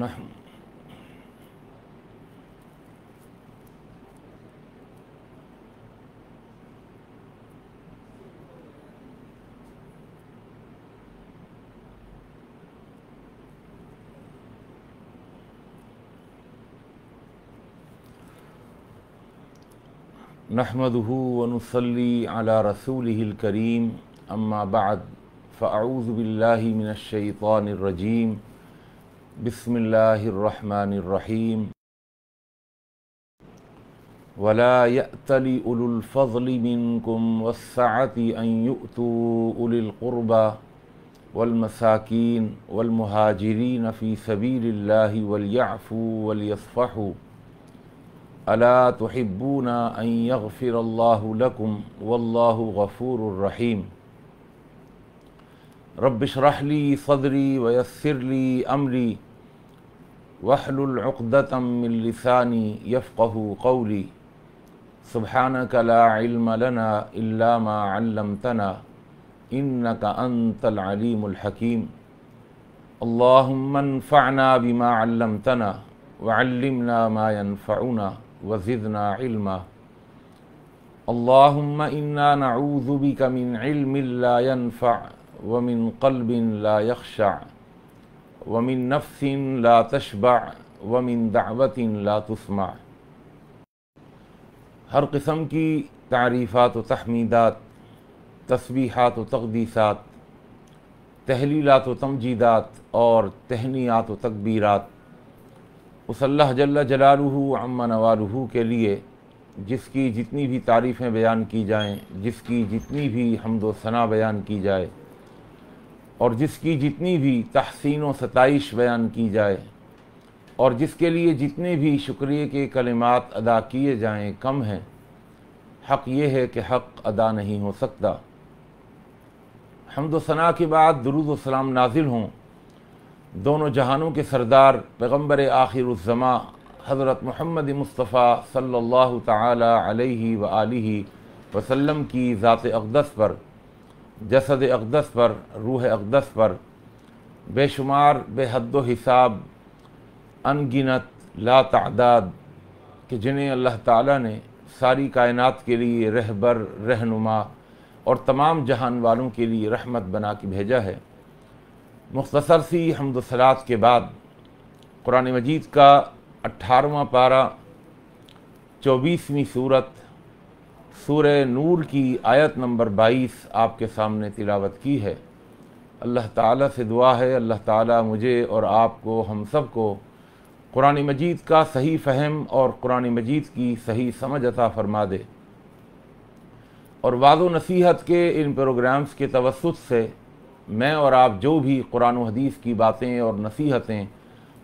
نحن نحمده ونصلي على رسوله الكريم أما بعد فأعوذ بالله من الشيطان الرجيم بسم الله الرحمن الرحيم ولا يأتل أولو الفضل منكم والسعة أن يؤتوا أولي القربى والمساكين والمهاجرين في سبيل الله وليعفوا وليصفحوا ألا تحبون أن يغفر الله لكم والله غفور رحيم रबशरहली फ़दरी वयसरली अमरी वहलुलदतमिलसानी यफ़ू कौली सुबहान कलामलना अल्लामा इन का अनतलमलहकीम अल्लाफ़ाना बिमा तना वल्लमना मायनफ़ाउना वज़िदना इल्मा अल्लाहुम्मा इन्ना नऊज़ु बिका मिन इल्मिन ला यनफ़ा वमिन कल्बिन ला यख्शा वमिन नफ्सिन ला तशबा वमिन दावतिन ला तस्मा हर किस्म की तारीफ़ात व तहमीदात तस्बीहात व तकदीसात तहलीलात व तमजीदात और तहनियात व तकबीरात उस अल्लाह जल्ला जलालू अम्मा नवालू के लिए जिसकी जितनी भी तारीफ़ें बयान की जाएँ जिसकी जितनी भी हमदोसना बयान की जाए और जिसकी जितनी भी तहसीन व सतश बयान की जाए और जिसके लिए जितने भी शुक्रिया के कलिमात अदा किए जाएं कम हैं हक़ ये है कि हक़ अदा नहीं हो सकता हमद सना के बाद दरुद सलाम नाजिल हों दोनों जहानों के सरदार पैगम्बर उज़मा हज़रत महमद मुस्तफ़ा सल्लल्लाहु तसलम अलैहि व वसल्लम की ज़ात अकदस पर जसद अकदस पर रूह अकदस पर बेशुमार बेहद हिसाब अनगिनत ला कि जिन्हें अल्लाह ताला ने सारी कायनात के लिए रहबर रहनुमा और तमाम जहान वालों के लिए रहमत बना के भेजा है मुख्तसर सी हमदसलात के बाद कुरान मजीद का अठारवा पारा चौबीसवीं सूरत सूर नूर की आयत नंबर 22 आपके सामने तिलावत की है अल्लाह ताला से दुआ है अल्लाह ताला मुझे और आपको हम सब को कुरान मजीद का सही फहम और कुरान मजीद की सही समझ अता फरमा दे और वाज नसीहत के इन प्रोग्राम्स के तवसत से मैं और आप जो भी कुरान हदीस की बातें और नसीहतें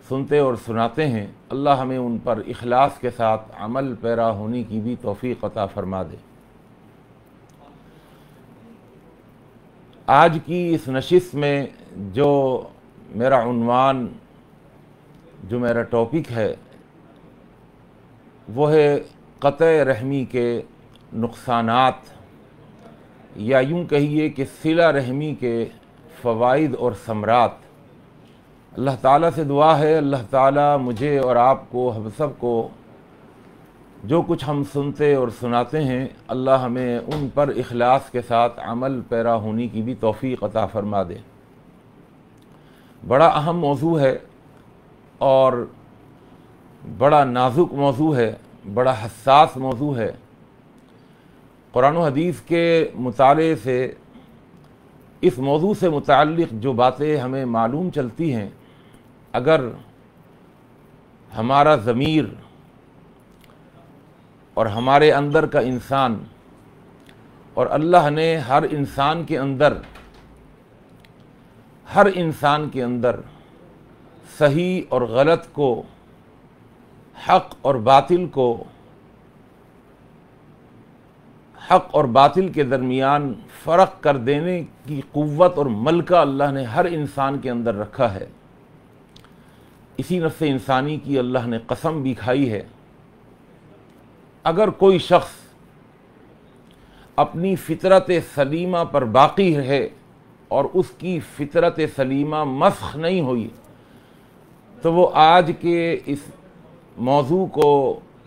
सुनते और सुनाते हैं अल्लाह हमें उन पर इखलास के साथ अमल पैरा होने की भी तोफ़ी अता फरमा दे आज की इस नशिस में जो मेरा उन्वान जो मेरा टॉपिक है वो है क़त रहमी के नुकसान या यूँ कहिए कि सिला रहमी के फ़वाद और समरात अल्लाह ताला से दुआ है अल्लाह ताला मुझे और आपको हम सब को जो कुछ हम सुनते और सुनाते हैं अल्लाह हमें उन पर अखलास के साथ अमल पैरा होने की भी तोफ़ी अता फरमा दे बड़ा अहम मौजू है और बड़ा नाजुक मौजू है बड़ा हसास मौजू है कुरान हदीस के मुताले से इस मौजू से मुतक़ जो बातें हमें मालूम चलती हैं अगर हमारा ज़मीर और हमारे अंदर का इंसान और अल्लाह ने हर इंसान के अंदर हर इंसान के अंदर सही और गलत को हक और बातिल को हक और बातिल के दरमियान फ़र्क कर देने की क़वत और मलका अल्लाह ने हर इंसान के अंदर रखा है इसी नफ्स इंसानी की अल्लाह ने कसम भी खाई है अगर कोई शख्स अपनी फितरत सलीमा पर बाकी रहे और उसकी फितरत सलीमा मस्ख नहीं हुई तो वो आज के इस मौजू को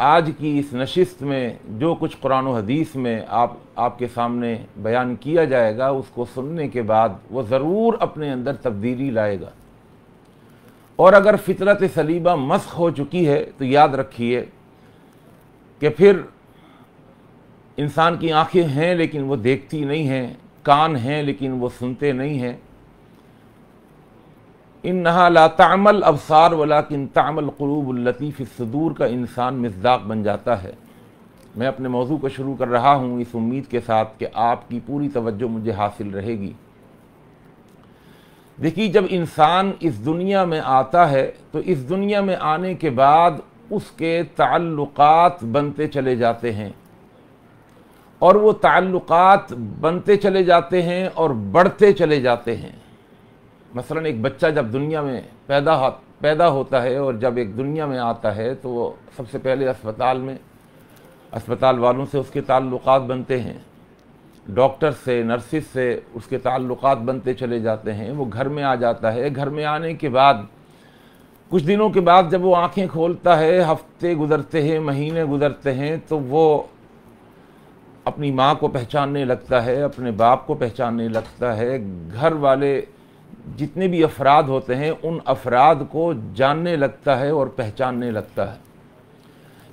आज की इस नशिस्त में जो कुछ कुरान हदीस में आप आपके सामने बयान किया जाएगा उसको सुनने के बाद वो ज़रूर अपने अंदर तब्दीली लाएगा और अगर फितरत सलीमा मस्ख हो चुकी है तो याद रखिए कि फिर इंसान की आंखें हैं लेकिन वो देखती नहीं हैं कान हैं लेकिन वो सुनते नहीं हैं इन नहा ला तामल अबसार वला किन तामल लतीफ़ सदूर का इंसान मजदाक बन जाता है मैं अपने मौजू को शुरू कर रहा हूँ इस उम्मीद के साथ कि आपकी पूरी तवज्जो मुझे हासिल रहेगी देखिए जब इंसान इस दुनिया में आता है तो इस दुनिया में आने के बाद उसके ताल्लुकात बनते चले जाते हैं और वो ताल्लुकात बनते चले जाते हैं और बढ़ते चले जाते हैं मसलन एक बच्चा जब दुनिया में पैदा हो, पैदा होता है और जब एक दुनिया में आता है तो वो सबसे पहले अस्पताल में अस्पताल वालों से उसके ताल्लुकात बनते हैं डॉक्टर से नर्सिस से उसके ताल्लुकात बनते चले जाते हैं वो घर में आ जाता है घर में आने के बाद कुछ दिनों के बाद जब वो आंखें खोलता है हफ्ते गुजरते हैं महीने गुजरते हैं तो वो अपनी माँ को पहचानने लगता है अपने बाप को पहचानने लगता है घर वाले जितने भी अफराद होते हैं उन अफराद को जानने लगता है और पहचानने लगता है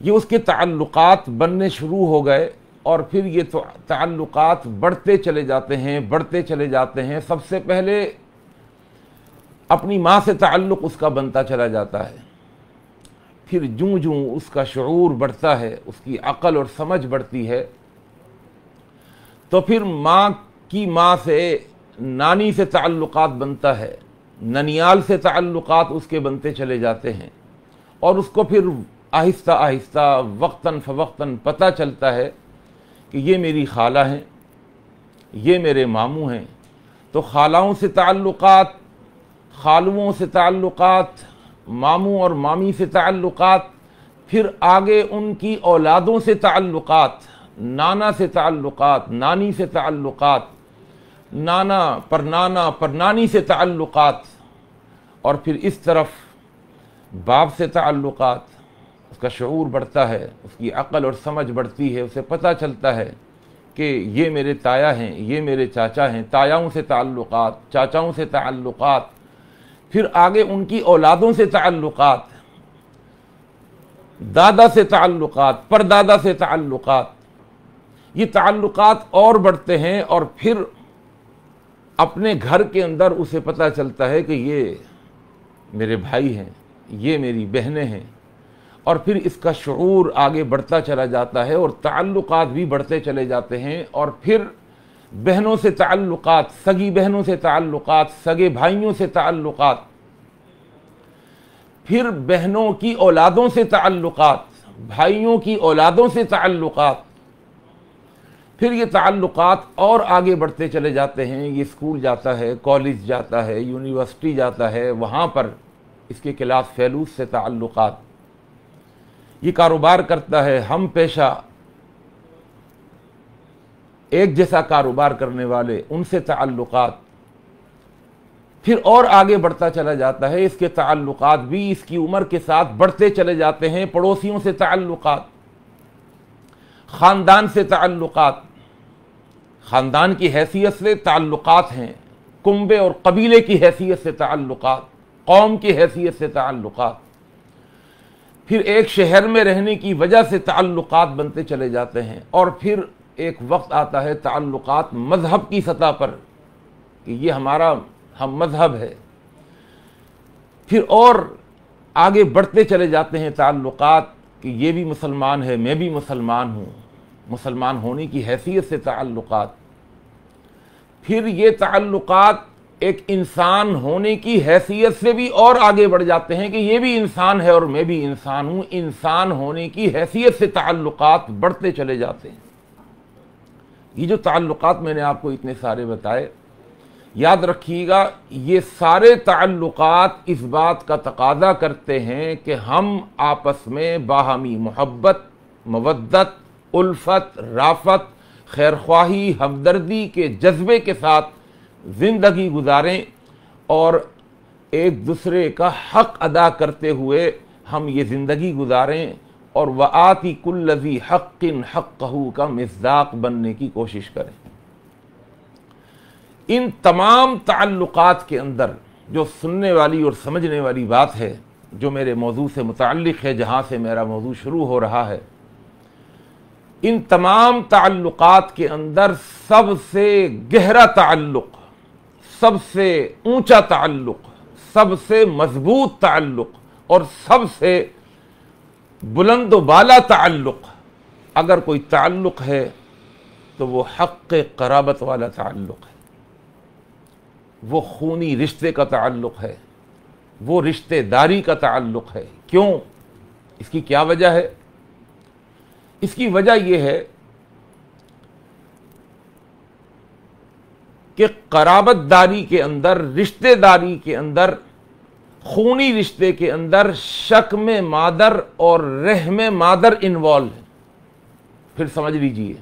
ये उसके ताल्लुकात बनने शुरू हो गए और फिर ये तो ताल्लुकात बढ़ते चले जाते हैं बढ़ते चले जाते हैं सबसे पहले अपनी माँ से ताल्लुक़ उसका बनता चला जाता है फिर जूँ जूँ उसका शूर बढ़ता है उसकी अकल और समझ बढ़ती है तो फिर माँ की माँ से नानी से ताल्लुक़ बनता है ननियाल से ताल्लुक़ उसके बनते चले जाते हैं और उसको फिर आहिस्ता आहिस्ता वक्ता फवक्तन पता चलता है कि ये मेरी खाला हैं ये मेरे मामू हैं तो खालाओं से ताल्लुक़ात खालुओं से ताल्लुक़ात मामू और मामी से ताल्लुक़ात फिर आगे उनकी औलादों से ताल्लुक़ात नाना से ताल्लुक़ात नानी से ताल्लुक़ात नाना पर नाना पर नानी से ताल्लुक़ात और फिर इस तरफ बाप से ताल्लुक़ात उसका शूर बढ़ता है उसकी अकल और समझ बढ़ती है उसे पता चलता है कि ये मेरे ताया हैं ये मेरे चाचा हैं तायाओं से ताल्लुक़ात चाचाओं से ताल्लुक़ात फिर आगे उनकी औलादों से ताल्लुक़ दादा से ताल्लुक़ परदादा से ताल्लुक़ ये ताल्लुक़ और बढ़ते हैं और फिर अपने घर के अंदर उसे पता चलता है कि ये मेरे भाई हैं ये मेरी बहनें हैं और फिर इसका शूर आगे बढ़ता चला जाता है और ताल्लुकात भी बढ़ते चले जाते हैं और फिर बहनों से ताल्लुक़ सगी बहनों से ताल्लुक़ सगे भाइयों से ताल्लुक़ फिर बहनों की औलादों से ताल्लुक़ भाइयों की औलादों से ताल्लुक़ फिर ये ताल्लुक़ और आगे बढ़ते चले जाते हैं ये स्कूल जाता है कॉलेज जाता है यूनिवर्सिटी जाता है वहाँ पर इसके खिलाफ फैलूस से ताल्लुक़ ये कारोबार करता है हम पेशा एक जैसा कारोबार करने वाले उनसे ताल्लुकात फिर और आगे बढ़ता चला जाता है इसके ताल्लुकात भी इसकी उम्र के साथ बढ़ते चले जाते हैं पड़ोसियों से ताल्लुकात ख़ानदान से ताल्लुकात ख़ानदान की हैसियत से ताल्लुकात हैं कुंबे और कबीले की हैसियत से ताल्लुकात कौम की हैसियत से ताल्लुकात फिर एक शहर में रहने की वजह से ताल्लुकात बनते चले जाते हैं और फिर एक वक्त आता है ताल्लुकात मज़हब की सतह पर कि ये हमारा हम मज़हब है फिर और आगे बढ़ते चले जाते हैं ताल्लुकात कि ये भी मुसलमान है मैं भी मुसलमान हूँ मुसलमान होने की हैसियत से ताल्लुकात फिर ये ताल्लुकात एक इंसान होने की हैसियत से भी और आगे बढ़ जाते हैं कि ये भी इंसान है और मैं भी इंसान हूँ इंसान होने की हैसियत से ताल्लुकात बढ़ते चले जाते हैं ये जो ताल्लुकात मैंने आपको इतने सारे बताए याद रखिएगा ये सारे ताल्लुकात इस बात का तकाजा करते हैं कि हम आपस में बाहमी मोहब्बत मवदत उल्फत राफत खैर ख्वाही हमदर्दी के जज्बे के साथ ज़िंदगी गुजारें और एक दूसरे का हक अदा करते हुए हम ये ज़िंदगी गुजारें और व आती कुल्लवी हक्किन हक़ू का मिजाक बनने की कोशिश करें इन तमाम ताल्लुकात के अंदर जो सुनने वाली और समझने वाली बात है जो मेरे मौजू से मुतल है जहाँ से मेरा मौजू शुरू हो रहा है इन तमाम ताल्लुकात के अंदर सबसे गहरा ताल्लुक सबसे ऊंचा ताल्लुक सबसे मजबूत ताल्लुक और सबसे बुलंद वाला ताल्लुक़ अगर कोई ताल्लुक़ है तो वो हक़ कराबत वाला ताल्लुक़ है वो खूनी रिश्ते का ताल्लुक़ है वो रिश्तेदारी का ताल्लुक़ है क्यों इसकी क्या वजह है इसकी वजह यह है कि कराबतदारी के अंदर रिश्तेदारी के अंदर खूनी रिश्ते के अंदर शक में मादर और रह में मादर इन्वॉल्व है फिर समझ लीजिए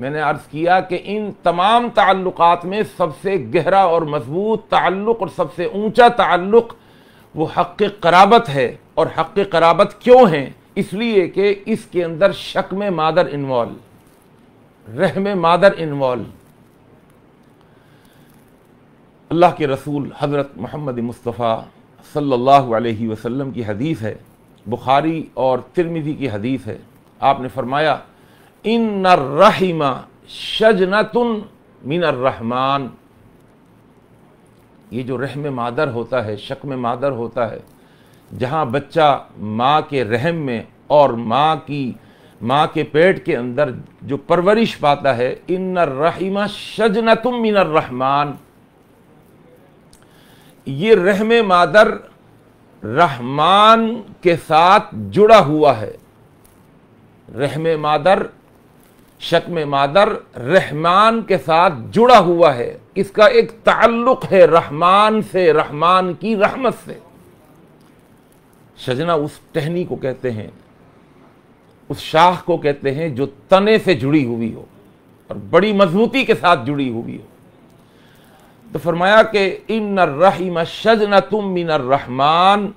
मैंने अर्ज़ किया कि इन तमाम ताल्लुक में सबसे गहरा और मजबूत ताल्लुक और सबसे ऊंचा ताल्लुक वो हक़ कराबत है और हक़ कराबत क्यों है इसलिए कि इसके अंदर शक में मादर इन्वॉल्व रह में मादर इन्वॉल्व अल्लाह के रसूल हज़रत मोहम्मद मुस्तफ़ा सल्लल्लाहु अलैहि वसल्लम की हदीस है बुखारी और तिरमिजी की हदीस है आपने फरमाया इन नहिमा शजनतुन रहमान ये जो रहम मादर होता है शक में मादर होता है जहाँ बच्चा माँ के रहम में और माँ की माँ के पेट के अंदर जो परवरिश पाता है इन रहीमा शजनतुम मिनर रहमान ये रहम मादर रहमान के साथ जुड़ा हुआ है रहम मादर में मादर रहमान के साथ जुड़ा हुआ है इसका एक ताल्लुक है रहमान से रहमान की रहमत से शजना उस टहनी को कहते हैं उस शाख को कहते हैं जो तने से जुड़ी हुई हो और बड़ी मजबूती के साथ जुड़ी हुई हो तो फरमाया कि इन रहीम शजना तुम मिन रहमान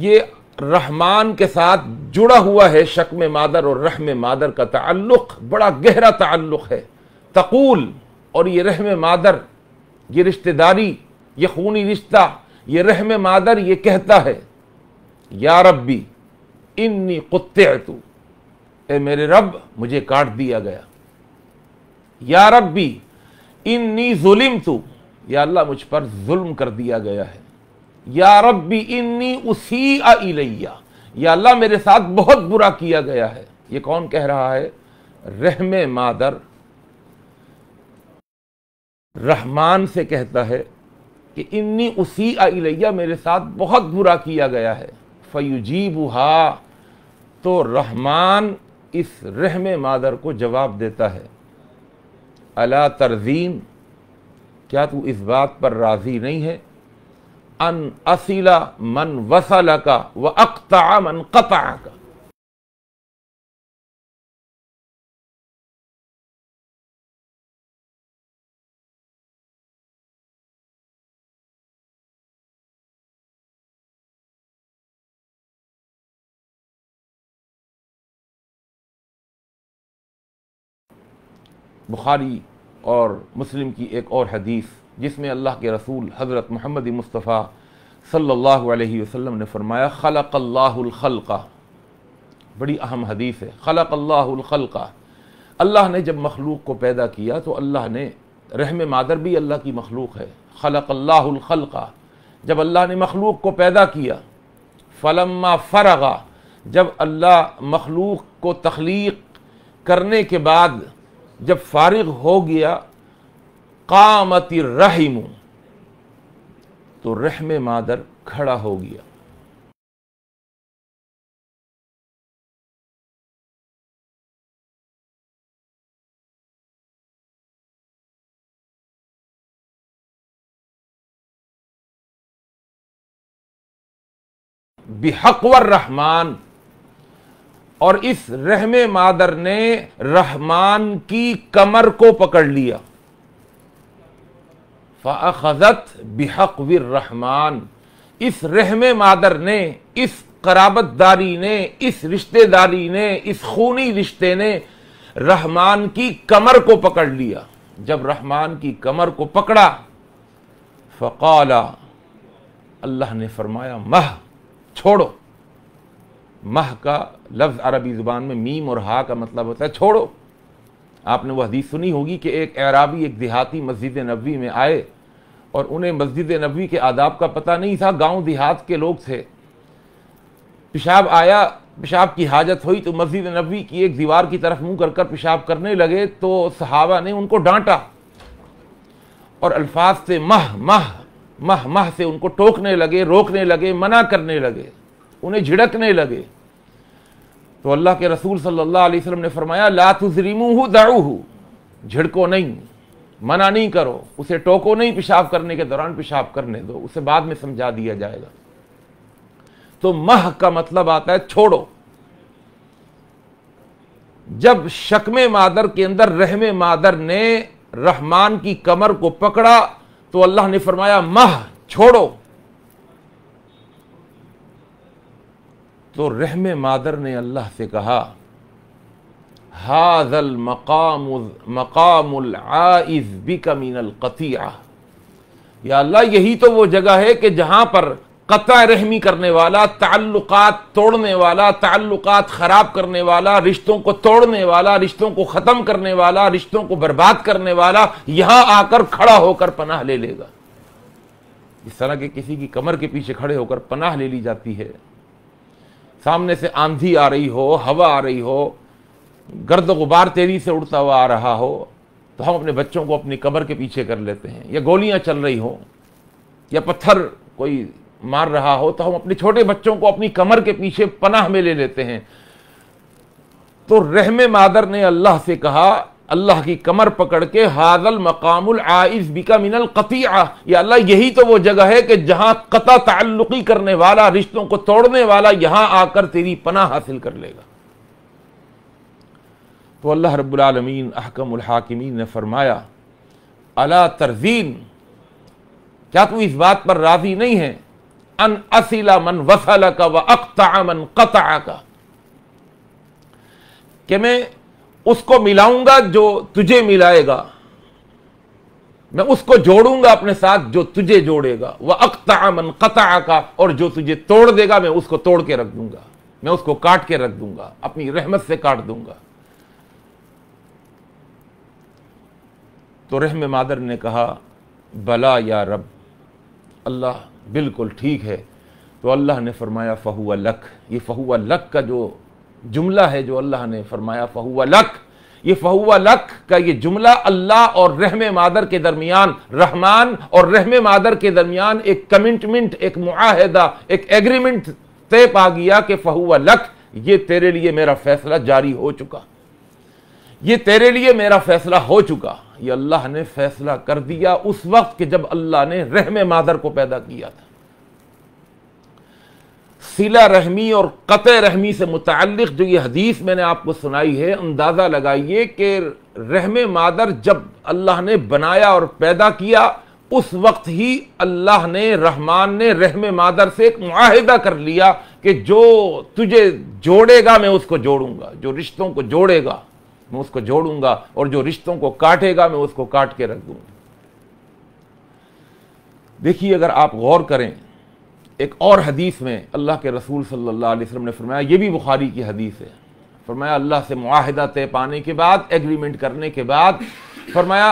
ये रहमान के साथ जुड़ा हुआ है शक्म मादर और रहम मादर का ताल्लुक बड़ा गहरा ताल्लुक है तकूल और ये रहम मादर ये रिश्तेदारी ये खूनी रिश्ता ये रहम मादर ये कहता है या रब्बी इन्नी कुत्ते तू ए मेरे रब मुझे काट दिया गया या रब्बी इन्नी जुलिम तू या अल्लाह मुझ पर जुल्म कर दिया गया है या रब्बी इन्नी उसी अलिया या अल्लाह मेरे साथ बहुत बुरा किया गया है ये कौन कह रहा है रहम मादर रहमान से कहता है कि इन्नी उसी अलिया मेरे साथ बहुत बुरा किया गया है फयुजीबुहा तो रहमान इस रहम मादर को जवाब देता है अला तरजीम क्या तू इस बात पर राज़ी नहीं है अन असीला मन वसला का व अख्ता मन कता का बुखारी और मुस्लिम की एक और हदीस जिसमें अल्लाह के रसूल हज़रत मोहम्मद मुस्तफ़ा सल्लल्लाहु अलैहि वसल्लम ने फरमाया खलक अल्लाहलखलका बड़ी अहम हदीस है खलक अल्लाहलखलका अल्लाह ने जब मखलूक को पैदा किया तो अल्लाह ने रहम मादर भी अल्लाह की मखलूक है खलक अल्लाहलखलका जब अल्लाह ने मखलूक को पैदा किया फलम्मा फ़रगा जब अल्लाह मखलूक को तख्लीक करने के बाद जब फारिग हो गया कामती रहीम तो रहम मादर खड़ा हो गया बिहकवर रहमान और इस रहम मादर ने रहमान की कमर को पकड़ लिया फजत बिहक रहमान इस रहम मादर ने इस कराबतदारी ने इस रिश्तेदारी ने इस खूनी रिश्ते ने रहमान की कमर को पकड़ लिया जब रहमान की कमर को पकड़ा फ़काला अल्लाह ने फरमाया मह छोड़ो मह का लफ्ज़ अरबी ज़ुबान में मीम और हा का मतलब होता है छोड़ो आपने वह हदीस सुनी होगी कि एक अराबी एक देहाती मस्जिद नबी में आए और उन्हें मस्जिद नबी के आदाब का पता नहीं था गांव देहात के लोग थे पेशाब आया पेशाब की हाजत हुई तो मस्जिद नबी की एक दीवार की तरफ मुंह कर कर पेशाब करने लगे तो सहाबा ने उनको डांटा और अल्फाज से मह मह मह मह से उनको टोकने लगे रोकने लगे मना करने लगे उन्हें झिड़कने लगे तो अल्लाह के रसूल सल्लल्लाहु अलैहि वसल्लम ने फरमाया ला तुजरिमू दाऊ झिड़को नहीं मना नहीं करो उसे टोको नहीं पेशाब करने के दौरान पेशाब करने दो उसे बाद में समझा दिया जाएगा तो मह का मतलब आता है छोड़ो जब शकम मादर के अंदर रहम मादर ने रहमान की कमर को पकड़ा तो अल्लाह ने फरमाया मह छोड़ो तो रहम मादर ने अल्लाह से कहा हाजल मकाम मकामआज़ बिकमिनल कतिया या अल्लाह यही तो वो जगह है कि जहां पर कता रहमी करने वाला ताल्लुकात तोड़ने वाला ताल्लुकात ख़राब करने वाला रिश्तों को तोड़ने वाला रिश्तों को ख़त्म करने वाला रिश्तों को बर्बाद करने वाला यहां आकर खड़ा होकर पनाह ले लेगा इस तरह के किसी की कमर के पीछे खड़े होकर पनाह ले ली जाती है सामने से आंधी आ रही हो हवा आ रही हो गर्द गुबार तेजी से उड़ता हुआ आ रहा हो तो हम अपने बच्चों को अपनी कमर के पीछे कर लेते हैं या गोलियां चल रही हो या पत्थर कोई मार रहा हो तो हम अपने छोटे बच्चों को अपनी कमर के पीछे पनाह में ले लेते हैं तो रहम मादर ने अल्लाह से कहा अल्लाह की कमर पकड़ के हाजल मकामुल आइज बिका मिनल कतिया या अल्लाह यही तो वो जगह है कि जहां कता ताल्लुकी करने वाला रिश्तों को तोड़ने वाला यहां आकर तेरी पना हासिल कर लेगा तो अल्लाह रब्लमीन अहकमहाकिमीन ने फरमाया अला तरजीन क्या तू इस बात पर राजी नहीं है अन असिला मन वसल का व अख्ता मन कता का कि मैं उसको मिलाऊंगा जो तुझे मिलाएगा मैं उसको जोड़ूंगा अपने साथ जो तुझे जोड़ेगा वह अख्ता मन कता का और जो तुझे तोड़ देगा मैं उसको तोड़ के रख दूंगा मैं उसको काट के रख दूंगा अपनी रहमत से काट दूंगा तो रहम मादर ने कहा बला या रब अल्लाह बिल्कुल ठीक है तो अल्लाह ने फरमाया फ़हुआ लख ये फ़हुआ लख का जो जुमला है जो अल्लाह ने फरमाया फ़हुआ लक ये फ़हुआ लक का ये जुमला अल्लाह और रहम मादर के दरमियान रहमान और रहम मादर के दरमियान एक कमिटमेंट एक माहदा एक एग्रीमेंट तय पा गया कि फ़हुआ लक ये तेरे लिए मेरा फैसला जारी हो चुका ये तेरे लिए मेरा फैसला हो चुका ये अल्लाह ने फैसला कर दिया उस वक्त के जब अल्लाह ने रहम मादर को पैदा किया था सिला रहमी और क़त रहमी से मुतल जो ये हदीस मैंने आपको सुनाई है अंदाज़ा लगाइए कि रहम मादर जब अल्लाह ने बनाया और पैदा किया उस वक्त ही अल्लाह ने रहमान ने रहम मादर से एक माहिदा कर लिया कि जो तुझे जोड़ेगा मैं उसको जोड़ूंगा जो रिश्तों को जोड़ेगा मैं उसको जोड़ूंगा और जो रिश्तों को काटेगा मैं उसको काट के रख दूंगा देखिए अगर आप गौर करें एक और हदीस में अल्लाह के रसूल सल्लल्लाहु अलैहि वसल्लम ने फरमाया ये भी बुखारी की हदीस है फरमाया अल्लाह से मुआहदा तय पाने के बाद एग्रीमेंट करने के बाद फरमाया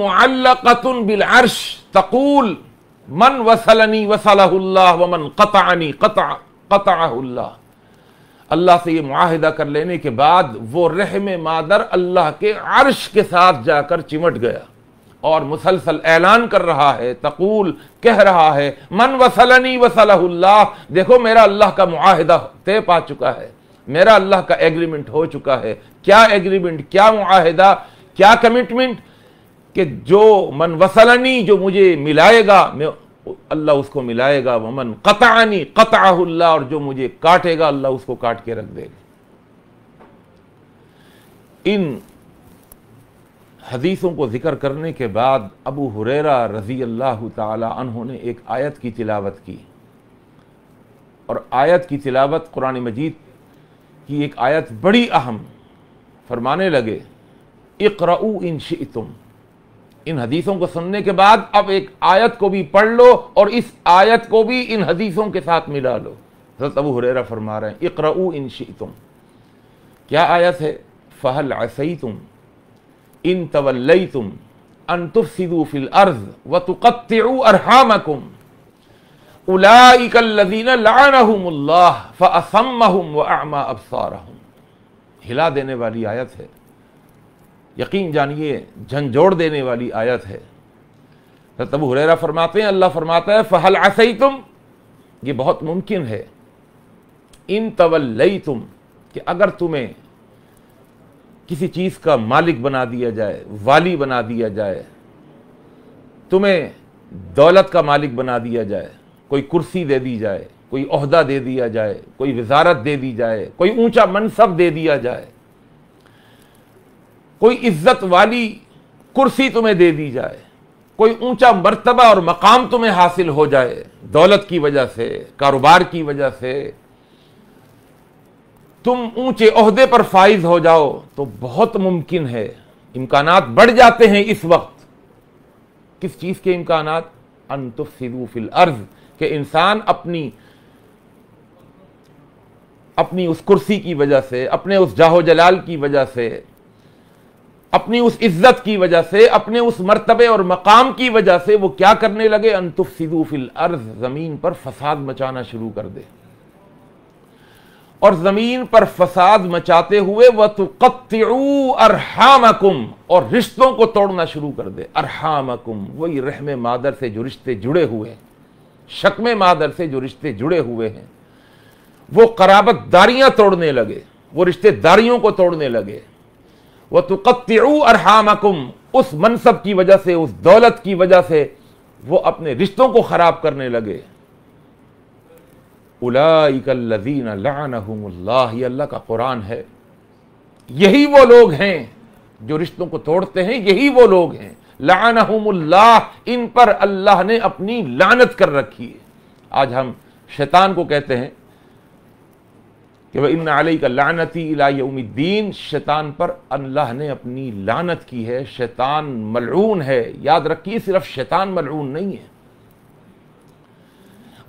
मुअल्लकतुन बिल अर्श तकूल मन वसलनी वसलहुल्लाह व मन कतानी कता अल्लाह से ये मुआहदा कर लेने के बाद वो रहम मादर अल्लाह के अर्श के साथ जाकर चिमट गया और मुसलसल ऐलान कर रहा है तकूल कह रहा है मन वसलनी वसलहुल्ला देखो मेरा अल्लाह का माहिदा तय पा चुका है मेरा अल्लाह का एग्रीमेंट हो चुका है क्या एग्रीमेंट क्या माहिदा क्या कमिटमेंट कि जो मन वसलनी जो मुझे मिलाएगा मैं अल्लाह उसको मिलाएगा वह मन कतानी कताहुल्ला और जो मुझे काटेगा अल्लाह उसको काट के रख देगा इन हदीसों को ज़िक्र करने के बाद अबू हुरेरा रज़ी अल्लाह तहों ने एक आयत की तिलावत की और आयत की तिलावत कुरान मजीद की एक आयत बड़ी अहम फरमाने लगे इकरा इन तुम इन हदीसों को सुनने के बाद अब एक आयत को भी पढ़ लो और इस आयत को भी इन हदीसों के साथ मिला लो हजरत अबू हुररा फरमा रहे हैं इकरा इन शुम क्या आयत है फ़हल असई तुम इन तवल्लई तुम अनतुफ सिदू फिल अर्ज व तुकत्यु अरहामकुम उलाईकल्लजीन लानहुमुल्लाह फ़असम्महुम व आमा अबसारहुम हिला देने वाली आयत है यकीन जानिए झंझोड़ देने वाली आयत है तब हुररा फरमाते हैं अल्लाह फरमाता है फ़हल असई तुम ये बहुत मुमकिन है इन तवल्लई तुम कि अगर तुम्हें किसी चीज़ का मालिक बना दिया जाए वाली बना दिया जाए तुम्हें दौलत का मालिक बना दिया जाए कोई कुर्सी दे दी जाए कोई अहदा दे दिया जाए कोई वजारत दे दी जाए कोई ऊंचा मनसब दे दिया जाए कोई इज्जत वाली कुर्सी तुम्हें दे दी जाए कोई ऊंचा मर्तबा और मकाम तुम्हें हासिल हो जाए दौलत की वजह से कारोबार की वजह से तुम ऊंचे अहदे पर फाइज हो जाओ तो बहुत मुमकिन है इम्कान बढ़ जाते हैं इस वक्त किस चीज के इम्कान अंतुफिल अर्ज के इंसान अपनी अपनी उस कुर्सी की वजह से अपने उस जाहो जलाल की वजह से अपनी उस इज्जत की वजह से अपने उस मर्तबे और मकाम की वजह से वो क्या करने लगे अंतुफिल अर्ज जमीन पर फसाद मचाना शुरू कर दे और जमीन पर फसाद मचाते हुए वह तुकत्यू अरहामकुम और रिश्तों को तोड़ना शुरू कर दे अरहामकुम वही रहम मादर से जो रिश्ते जुड़े हुए हैं शकमे मादर से जो रिश्ते जुड़े हुए हैं वो कराबत दारियां तोड़ने लगे वो रिश्तेदारियों को तोड़ने लगे वह तुकत्यू अरहामकुम उस मनसब की वजह से उस दौलत की वजह से वो अपने रिश्तों को ख़राब करने लगे उलाईकल्लजीन लानहमुल्लाह ये अल्लाह का कुरान है यही वो लोग हैं जो रिश्तों को तोड़ते हैं यही वो लोग हैं लानहमुल्लाह इन पर अल्लाह ने अपनी लानत कर रखी है आज हम शैतान को कहते हैं कि वह इन आलई का लानती इलाउमीद्दीन शैतान पर अल्लाह ने अपनी लानत की है शैतान मलून है याद रखिए सिर्फ शैतान मलून नहीं है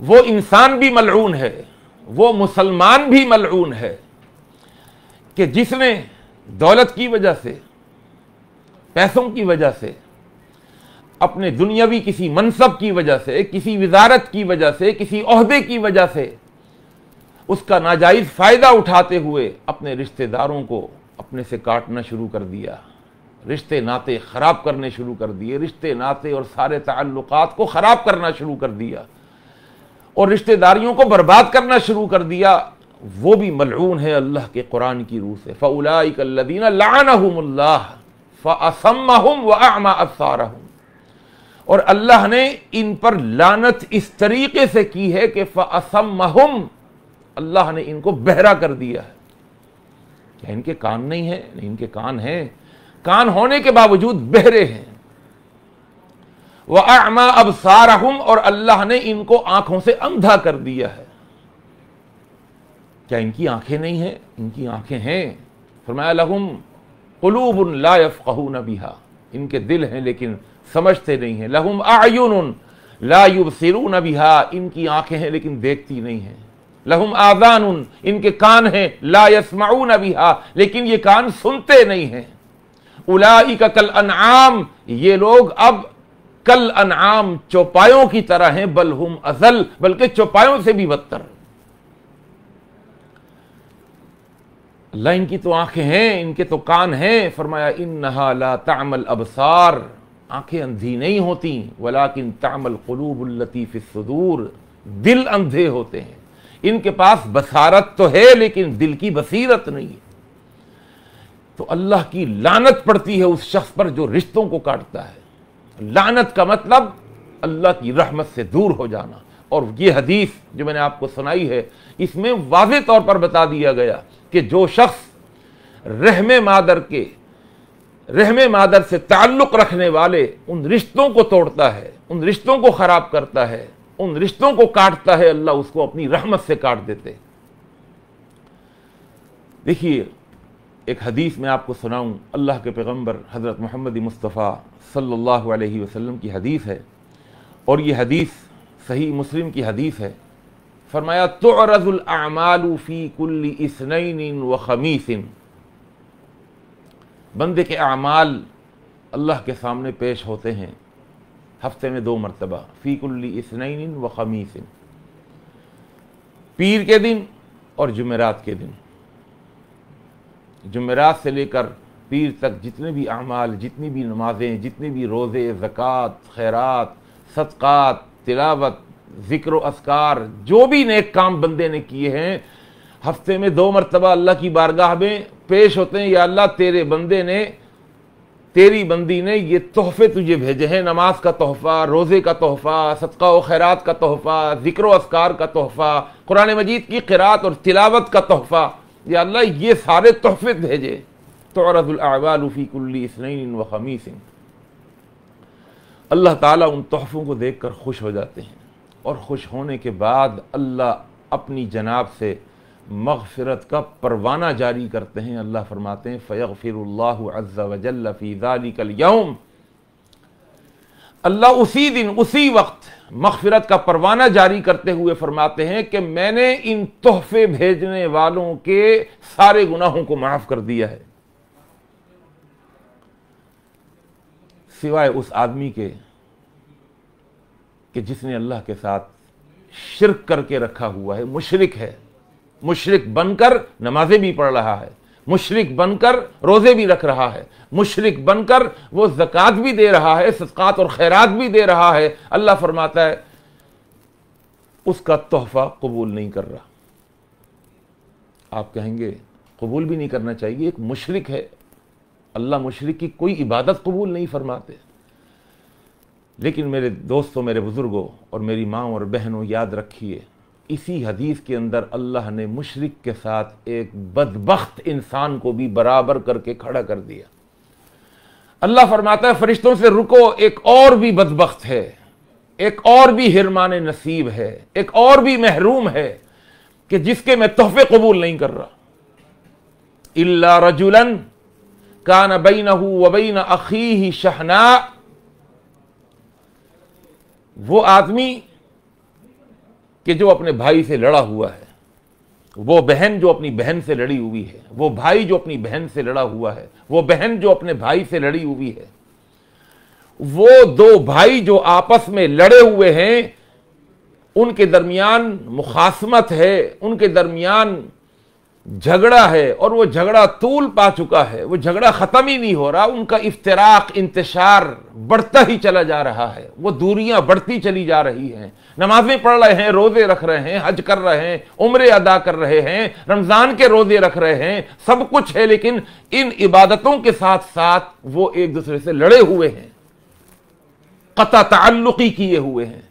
वो इंसान भी मलरून है वो मुसलमान भी मलरून है कि जिसने दौलत की वजह से पैसों की वजह से अपने दुनियावी किसी मनसब की वजह से किसी वजारत की वजह से किसी अहदे की वजह से उसका नाजायज़ फ़ायदा उठाते हुए अपने रिश्तेदारों को अपने से काटना शुरू कर दिया रिश्ते नाते ख़राब करने शुरू कर दिए रिश्ते नाते और सारे ताल्लुकात को ख़राब करना शुरू कर दिया और रिश्तेदारियों को बर्बाद करना शुरू कर दिया वो भी मलून है अल्लाह के कुरान की रूह से फ़लाकदीन लानहमल्ला और अल्लाह ने इन पर लानत इस तरीके से की है कि फ़सम अल्लाह ने इनको बहरा कर दिया है क्या इनके कान नहीं है इनके कान हैं कान होने के बावजूद बहरे हैं वह आमा अब और अल्लाह ने इनको आंखों से अंधा कर दिया है क्या इनकी आंखें नहीं हैं इनकी आंखें हैं फरमाया लहुम उन लाफ कहू नबीहा इनके दिल हैं लेकिन समझते नहीं हैं लहुम आयुन लायुब सिरू नबीहा इनकी आंखें हैं लेकिन देखती नहीं हैं लहुम आजान इनके कान हैं ला यस्माऊ नबीहा लेकिन ये कान सुनते नहीं हैं उलाई का कल अनआम ये लोग अब कल अनाम चौपायों की तरह हैं बलहुम अजल बल्कि चौपायों से भी बदतर अल्लाह इनकी तो आंखें हैं इनके तो कान हैं फरमाया इन नहा तामल अबसार आंखें अंधी नहीं होती वलाकिन तामल कलूबुल्लतीफ़ सदूर दिल अंधे होते हैं इनके पास बसारत तो है लेकिन दिल की बसीरत नहीं है तो अल्लाह की लानत पड़ती है उस शख्स पर जो रिश्तों को काटता है लानत का मतलब अल्लाह की रहमत से दूर हो जाना और ये हदीस जो मैंने आपको सुनाई है इसमें वाज तौर पर बता दिया गया कि जो शख्स रहम मादर के रहम मादर से ताल्लुक़ रखने वाले उन रिश्तों को तोड़ता है उन रिश्तों को ख़राब करता है उन रिश्तों को काटता है अल्लाह उसको अपनी रहमत से काट देते देखिए एक हदीस मैं आपको सुनाऊँ अल्लाह के पैगम्बर हज़रत मोहम्मद मुस्तफ़ा अलैहि वसल्लम की हदीस है और ये हदीस सही मुस्लिम की हदीस है फरमाया तो रज़ुलमालफ़ी कुल्ली इसनैन व खमीसिन बंदे के अमाल अल्लाह के सामने पेश होते हैं हफ्ते में दो मरतबा फ़ीकुल्ली इसनैन व खमीसिन पीर के दिन और जुमेरात के दिन जुमेरात से लेकर पीर तक जितने भी अमाल जितनी भी नमाज़ें जितने भी रोज़े ज़क़़त खैरात सदक़ात तिलावत ज़िक्र असकार जो भी नेक काम बंदे ने किए हैं हफ्ते में दो मरतबा अल्लाह की बारगाह में पेश होते हैं या अल्लाह तेरे बंदे ने तेरी बंदी ने ये तोहफे तुझे भेजे हैं नमाज का तोहफ़ा रोज़े का तोहफ़ा सदका व खैरात का तोहफ़ा ज़िक्र असकार का तोहफ़ा कुरान मजीद की किरात और तिलावत का तोहफ़ा या अल्लाह ये सारे तोहफे भेजे तो रफ़ी अल्लाह ताला उन तोहफ़ों को देख कर खुश हो जाते हैं और खुश होने के बाद अल्लाह अपनी जनाब से मगफरत का परवाना जारी करते हैं अल्लाह फरमाते हैं फ़ैग फ़िर फ़ीज़ाली कल यौम अल्लाह उसी दिन उसी वक्त मखफरत का परवाना जारी करते हुए फरमाते हैं कि मैंने इन तोहफे भेजने वालों के सारे गुनाहों को माफ कर दिया है सिवाय उस आदमी के कि जिसने अल्लाह के साथ शिरक करके रखा हुआ है मुशरक है मुशरक बनकर नमाजें भी पढ़ रहा है मुशरक बनकर रोज़े भी रख रहा है मुशरक बनकर वो जक़ात भी दे रहा है सदक़ात और खैरात भी दे रहा है अल्लाह फरमाता है उसका तोहफ़ा कबूल नहीं कर रहा आप कहेंगे कबूल भी नहीं करना चाहिए एक मुशरक है अल्लाह मुशरक की कोई इबादत कबूल नहीं फरमाते लेकिन मेरे दोस्तों मेरे बुज़ुर्गों और मेरी माओ और बहनों याद रखिए इसी हदीस के अंदर अल्लाह ने मुशरक के साथ एक बदबख्त इंसान को भी बराबर करके खड़ा कर दिया अल्लाह फरमाता है फरिश्तों से रुको एक और भी बदबخت है एक और भी हिरमान नसीब है एक और भी महरूम है कि जिसके मैं तोहफे कबूल नहीं कर रहा इल्ला रजुलन का व बैन अखीही शहना वो आदमी कि जो अपने भाई से लड़ा हुआ है वो बहन जो अपनी बहन से लड़ी हुई है वो भाई जो अपनी बहन से लड़ा हुआ है वो बहन जो अपने भाई से लड़ी हुई है वो दो भाई जो आपस में लड़े हुए हैं उनके दरमियान मुखासमत है उनके दरमियान झगड़ा है और वो झगड़ा तूल पा चुका है वो झगड़ा ख़त्म ही नहीं हो रहा उनका इफ्तराक इंतशार बढ़ता ही चला जा रहा है वो दूरियां बढ़ती चली जा रही हैं नमाजें पढ़ रहे हैं रोज़े रख रहे हैं हज कर रहे हैं उम्र अदा कर रहे हैं रमज़ान के रोज़े रख रहे हैं सब कुछ है लेकिन इन इबादतों के साथ साथ वो एक दूसरे से लड़े हुए हैं कता तल्लुकी किए हुए हैं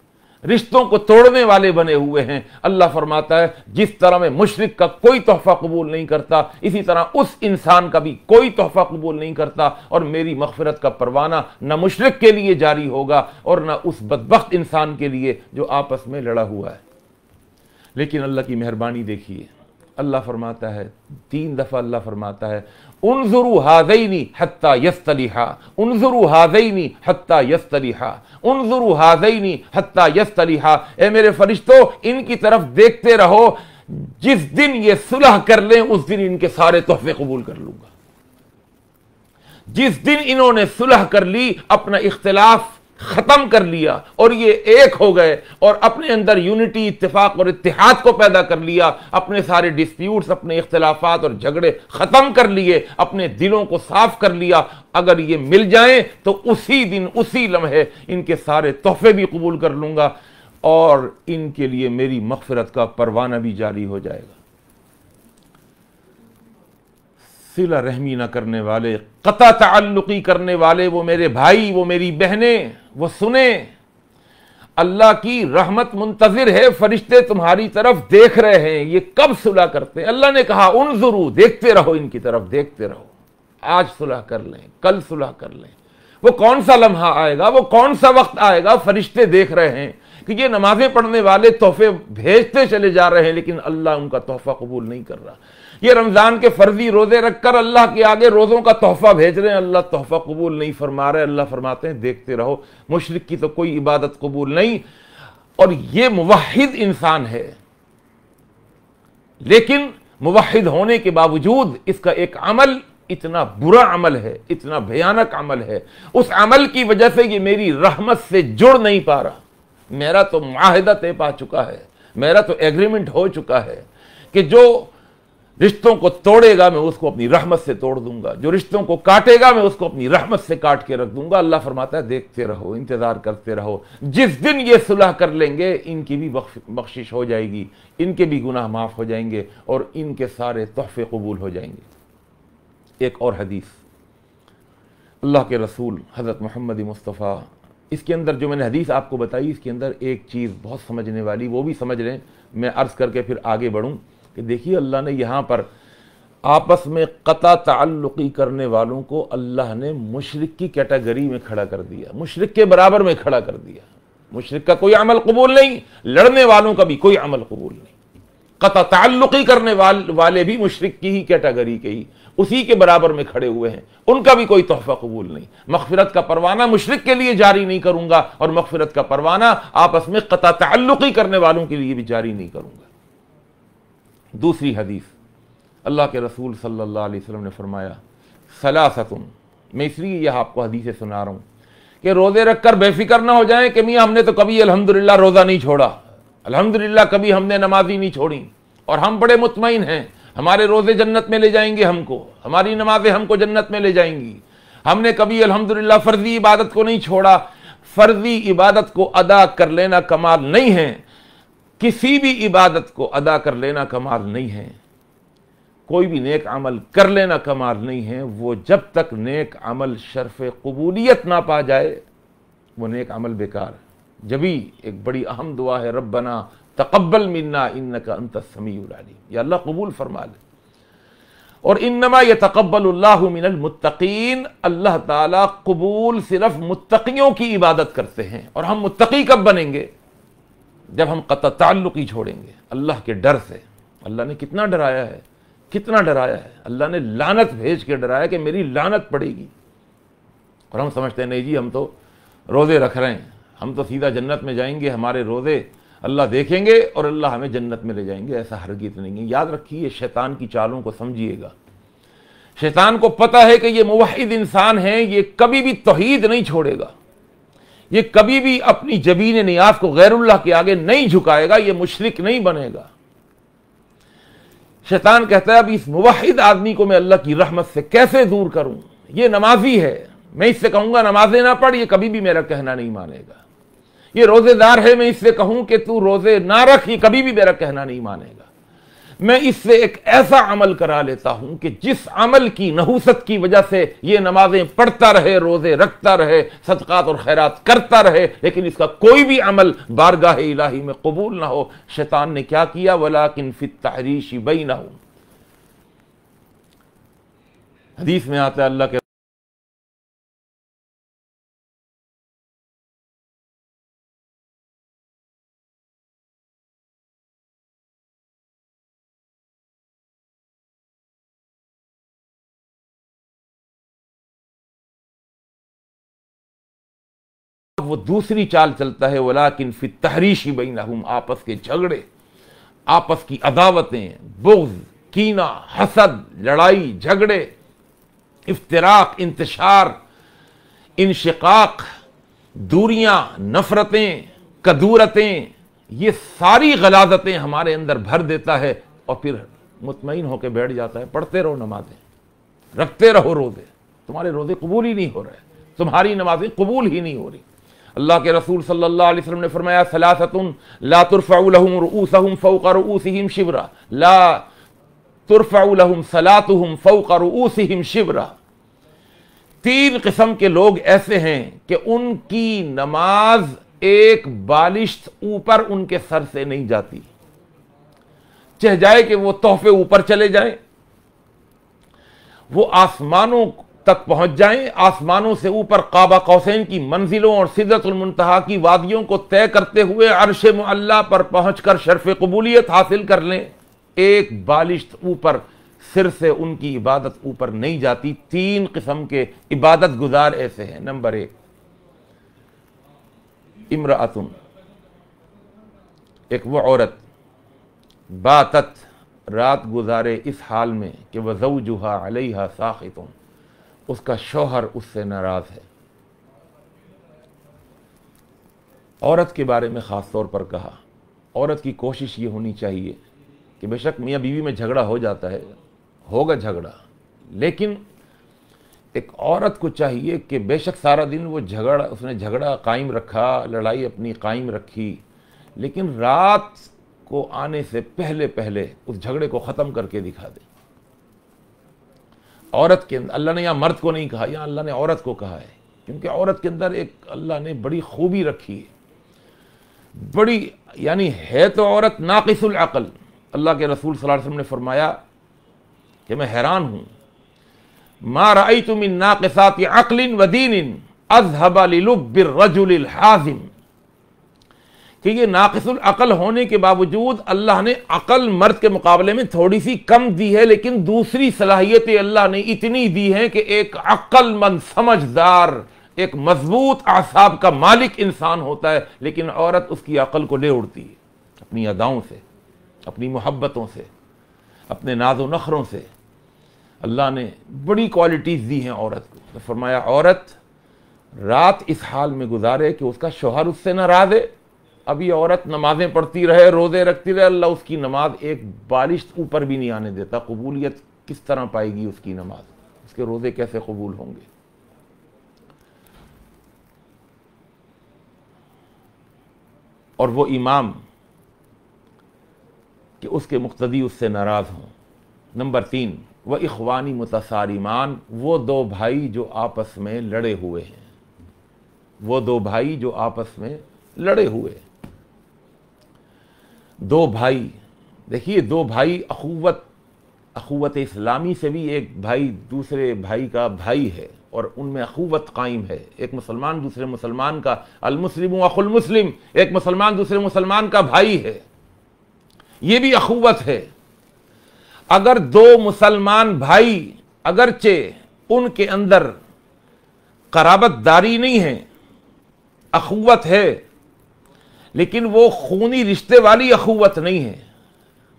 रिश्तों को तोड़ने वाले बने हुए हैं अल्लाह फरमाता है जिस तरह में मुशरक का कोई तोहफा कबूल नहीं करता इसी तरह उस इंसान का भी कोई तोहफा कबूल नहीं करता और मेरी मगफरत का परवाना न मुशरक के लिए जारी होगा और न उस बदबक इंसान के लिए जो आपस में लड़ा हुआ है लेकिन अल्लाह की मेहरबानी देखिए अल्लाह फरमाता है तीन दफ़ा अल्लाह फरमाता है उनजुरु हाजैनी हत्ता यस्तलिहा उनजुरु हाजैनी हत्ता यस्तलिहा उनजुरु हाजैनी हत्ता यस्तलिहा ए मेरे फरिश्तों इनकी तरफ देखते रहो जिस दिन ये सुलह कर लें उस दिन इनके सारे तोहफे कबूल कर लूंगा जिस दिन इन्होंने सुलह कर ली अपना इख्तलाफ ख़त्म कर लिया और ये एक हो गए और अपने अंदर यूनिटी इतफाक़ और इतिहाद को पैदा कर लिया अपने सारे डिस्प्यूट्स अपने इख्तलाफात और झगड़े ख़त्म कर लिए अपने दिलों को साफ कर लिया अगर ये मिल जाएं तो उसी दिन उसी लम्हे इनके सारे तोहफे भी कबूल कर लूँगा और इनके लिए मेरी मफ़रत का परवाना भी जारी हो जाएगा सिला रहमी ना करने वाले कता तल्लुकी करने वाले वो मेरे भाई वो मेरी बहनें वो सुने अल्लाह की रहमत मुंतजर है फरिश्ते तुम्हारी तरफ देख रहे हैं ये कब सुलह करते हैं अल्लाह ने कहा उन जरूर देखते रहो इनकी तरफ देखते रहो आज सुलह कर लें कल सुलह कर लें वो कौन सा लम्हा आएगा वो कौन सा वक्त आएगा फरिश्ते देख रहे हैं कि ये नमाजें पढ़ने वाले तोहफे भेजते चले जा रहे हैं लेकिन अल्लाह उनका तोहफा कबूल नहीं कर रहा ये रमज़ान के फर्जी रोज़े रखकर अल्लाह के आगे रोज़ों का तोहफा भेज रहे हैं अल्लाह तोहफा कबूल नहीं फरमा रहे अल्लाह फरमाते हैं देखते रहो मुशरक की तो कोई इबादत कबूल नहीं और ये मुवाहिद इंसान है लेकिन मुवाहिद होने के बावजूद इसका एक अमल इतना बुरा अमल है इतना भयानक अमल है उस अमल की वजह से ये मेरी रहमत से जुड़ नहीं पा रहा मेरा तो माहिदा तय पा चुका है मेरा तो एग्रीमेंट हो चुका है कि जो रिश्तों को तोड़ेगा मैं उसको अपनी रहमत से तोड़ दूंगा जो रिश्तों को काटेगा मैं उसको अपनी रहमत से काट के रख दूंगा अल्लाह फरमाता है देखते रहो इंतज़ार करते रहो जिस दिन ये सुलह कर लेंगे इनकी भी बख्शिश हो जाएगी इनके भी गुनाह माफ़ हो जाएंगे और इनके सारे तोहफ़े कबूल हो जाएंगे एक और हदीस अल्लाह के रसूल हज़रत मोहम्मद मुस्तफ़ा इसके अंदर जो मैंने हदीस आपको बताई इसके अंदर एक चीज़ बहुत समझने वाली वो भी समझ लें मैं अर्ज़ करके फिर आगे बढ़ूँ कि देखिए अल्लाह ने यहाँ पर आपस में कता ताल्लुकी करने वालों को अल्लाह ने मुशरक की कैटेगरी में खड़ा कर दिया मुशरक के बराबर में खड़ा कर दिया मुशरक का कोई अमल कबूल नहीं लड़ने वालों का भी कोई अमल कबूल नहीं कता ताल्लुकी करने वाल, वाले भी मुशरक की ही कैटेगरी के ही उसी के बराबर में खड़े हुए हैं उनका भी कोई तोहफा कबूल नहीं मकफिरत का परवाना मुशरक के लिए जारी नहीं करूंगा और मकफिरत का परवाना आपस में कता ताल्लुकी करने वालों के लिए भी जारी नहीं करूंगा दूसरी हदीस अल्लाह के रसूल सल्लल्लाहु अलैहि वसल्लम ने फरमाया सलासतुम मैं इसलिए यह आपको हदीसें सुना रहा हूँ कि रोज़े रख कर बेफिक्र ना हो जाएं कि मियाँ हमने तो कभी अल्हम्दुलिल्लाह रोज़ा नहीं छोड़ा अल्हम्दुलिल्लाह कभी हमने नमाजी नहीं छोड़ी और हम बड़े मुतमिन हैं हमारे रोज़े जन्नत में ले जाएंगे हमको हमारी नमाजें हमको जन्नत में ले जाएंगी हमने कभी अल्हम्दुलिल्लाह फ़र्ज़ी इबादत को नहीं छोड़ा फ़र्ज़ी इबादत को अदा कर लेना कमाल नहीं है किसी भी इबादत को अदा कर लेना कमाल नहीं है कोई भी नेक अमल कर लेना कमाल नहीं है वो जब तक नेक अमल शर्फ कबूलियत ना पा जाए वो नेक अमल बेकार जबी एक बड़ी अहम दुआ है रबना तकबल मन्ना इन का अंत उड़ानी यह अल्लाह कबूल फरमा ले और इनमा यह तकबल मिनलमतकीन अल्लाह ताला कबूल सिर्फ मुत्तकियों की इबादत करते हैं और हम मुत्तकी कब बनेंगे जब हम कत ताल्लुक ही छोड़ेंगे अल्लाह के डर से अल्लाह ने कितना डराया है कितना डराया है अल्लाह ने लानत भेज के डराया कि मेरी लानत पड़ेगी और हम समझते हैं नहीं जी हम तो रोज़े रख रहे हैं हम तो सीधा जन्नत में जाएंगे हमारे रोज़े अल्लाह देखेंगे और अल्लाह हमें जन्नत में ले जाएंगे ऐसा हरगित नहीं है याद रखिए शैतान की चालों को समझिएगा शैतान को पता है कि ये मुवाहिद इंसान है ये कभी भी तोहीद नहीं छोड़ेगा ये कभी भी अपनी जबीन नियाज को गैरुल्लाह के आगे नहीं झुकाएगा ये मुशरक नहीं बनेगा शैतान कहता है अब इस मुवाहिद आदमी को मैं अल्लाह की रहमत से कैसे दूर करूं ये नमाजी है मैं इससे कहूंगा नमाजें ना पढ़ ये कभी भी मेरा कहना नहीं मानेगा ये रोजेदार है मैं इससे कहूं कि तू रोजे ना रख ये कभी भी मेरा कहना नहीं मानेगा मैं इससे एक ऐसा अमल करा लेता हूं कि जिस अमल की नहूसत की वजह से यह नमाजें पढ़ता रहे रोजे रखता रहे सदक़ात और खैरात करता रहे लेकिन इसका कोई भी अमल बारगाह इलाही में कबूल ना हो शैतान ने क्या किया वला किन फित तहरीशी बई ना हो हदीस में आता है अल्लाह के वो दूसरी चाल चलता है वला किन फिर तहरीशी बीना आपस के झगड़े आपस की अदावतें बुग्ज कीना हसद लड़ाई झगड़े इफ्तराक इंतशार इनशाक दूरियां नफ़रतें कदूरतें ये सारी गलाजतें हमारे अंदर भर देता है और फिर मुतमिन होकर बैठ जाता है पढ़ते रहो नमाजें रखते रहो रोज़े तुम्हारे रोज़े कबूल ही नहीं हो रहे तुम्हारी नमाजें कबूल ही नहीं हो रही अल्लाह के रसूल सल्लल्लाहु अलैहि वसल्लम ने फरमाया सलासतुन ला तुरफ़ाउ लहुम रऊसहुम फ़ौक़ रऊसिहिम शिबरा ला तुरफ़ाउ लहुम सलातुहुम फ़ौक़ रऊसिहिम शिबरा तीन किस्म के लोग ऐसे हैं कि उनकी नमाज एक बालिश ऊपर उनके सर से नहीं जाती चाहे जाए कि वो तोहफे ऊपर चले जाए वो आसमानों तक पहुंच जाएं आसमानों से ऊपर काबा कौसैन की मंजिलों और सिदतुलमतहा की वादियों को तय करते हुए अरश मुल्ला पर पहुंचकर शर्फ कबूलियत हासिल कर लें एक बालिश ऊपर सिर से उनकी इबादत ऊपर नहीं जाती तीन किस्म के इबादत गुजार ऐसे हैं नंबर एक इमरातुन एक वो औरत बातत रात गुजारे इस हाल में कि वजू जुहा अलहा साखितों उसका शौहर उससे नाराज़ है औरत के बारे में ख़ास तौर पर कहा औरत की कोशिश ये होनी चाहिए कि बेशक मियाँ बीवी में झगड़ा हो जाता है होगा झगड़ा लेकिन एक औरत को चाहिए कि बेशक सारा दिन वो झगड़ा उसने झगड़ा कायम रखा लड़ाई अपनी कायम रखी लेकिन रात को आने से पहले पहले उस झगड़े को ख़त्म करके दिखा दे औरत के अंदर अल्लाह ने यहाँ मर्द को नहीं कहा यहाँ अल्लाह ने औरत को कहा है क्योंकि औरत के अंदर एक अल्लाह ने बड़ी खूबी रखी है बड़ी यानी है तो औरत नाकिसुल अकल अल्लाह के रसूल सल्लल्लाहु अलैहि वसल्लम ने फरमाया कि मैं हैरान हूँ मा राई तुम इन नाकसात अकलिन वदीन अजहबा लिलुब्बिर रजुल हाजिम कि ये नाकसुल अकल होने के बावजूद अल्लाह ने अकल मर्द के मुकाबले में थोड़ी सी कम दी है लेकिन दूसरी सलाहियत अल्लाह ने इतनी दी है कि एक अक्लमंद समझदार एक मजबूत आसाब का मालिक इंसान होता है लेकिन औरत उसकी अकल को ले उड़ती है अपनी अदाओं से अपनी मोहब्बतों से अपने नाजो नखरों से अल्लाह ने बड़ी क्वालिटीज़ दी हैं औरत को तो फरमाया औरत रात इस हाल में गुजारे कि उसका शोहर उससे नाराज़ है अभी औरत नमाजें पढ़ती रहे रोज़े रखती रहे अल्लाह उसकी नमाज एक बारिश ऊपर भी नहीं आने देता कबूलियत किस तरह पाएगी उसकी नमाज उसके रोज़े कैसे कबूल होंगे और वो इमाम कि उसके मुख्तदी उससे नाराज़ हों नंबर तीन वह इखवानी मुतसारिमान वो दो भाई जो आपस में लड़े हुए हैं वो दो भाई जो आपस में लड़े हुए हैं दो भाई देखिए दो भाई अखुवत अखुवत इस्लामी से भी एक भाई दूसरे भाई का भाई है और उनमें अखुवत कायम है एक मुसलमान दूसरे मुसलमान का अलमुसलिम अखुल मुस्लिम एक मुसलमान दूसरे मुसलमान का भाई है ये भी अखुवत है अगर दो मुसलमान भाई अगरचे उनके अंदर कराबतदारी नहीं है अखुवत है लेकिन वो खूनी रिश्ते वाली अखुवत नहीं है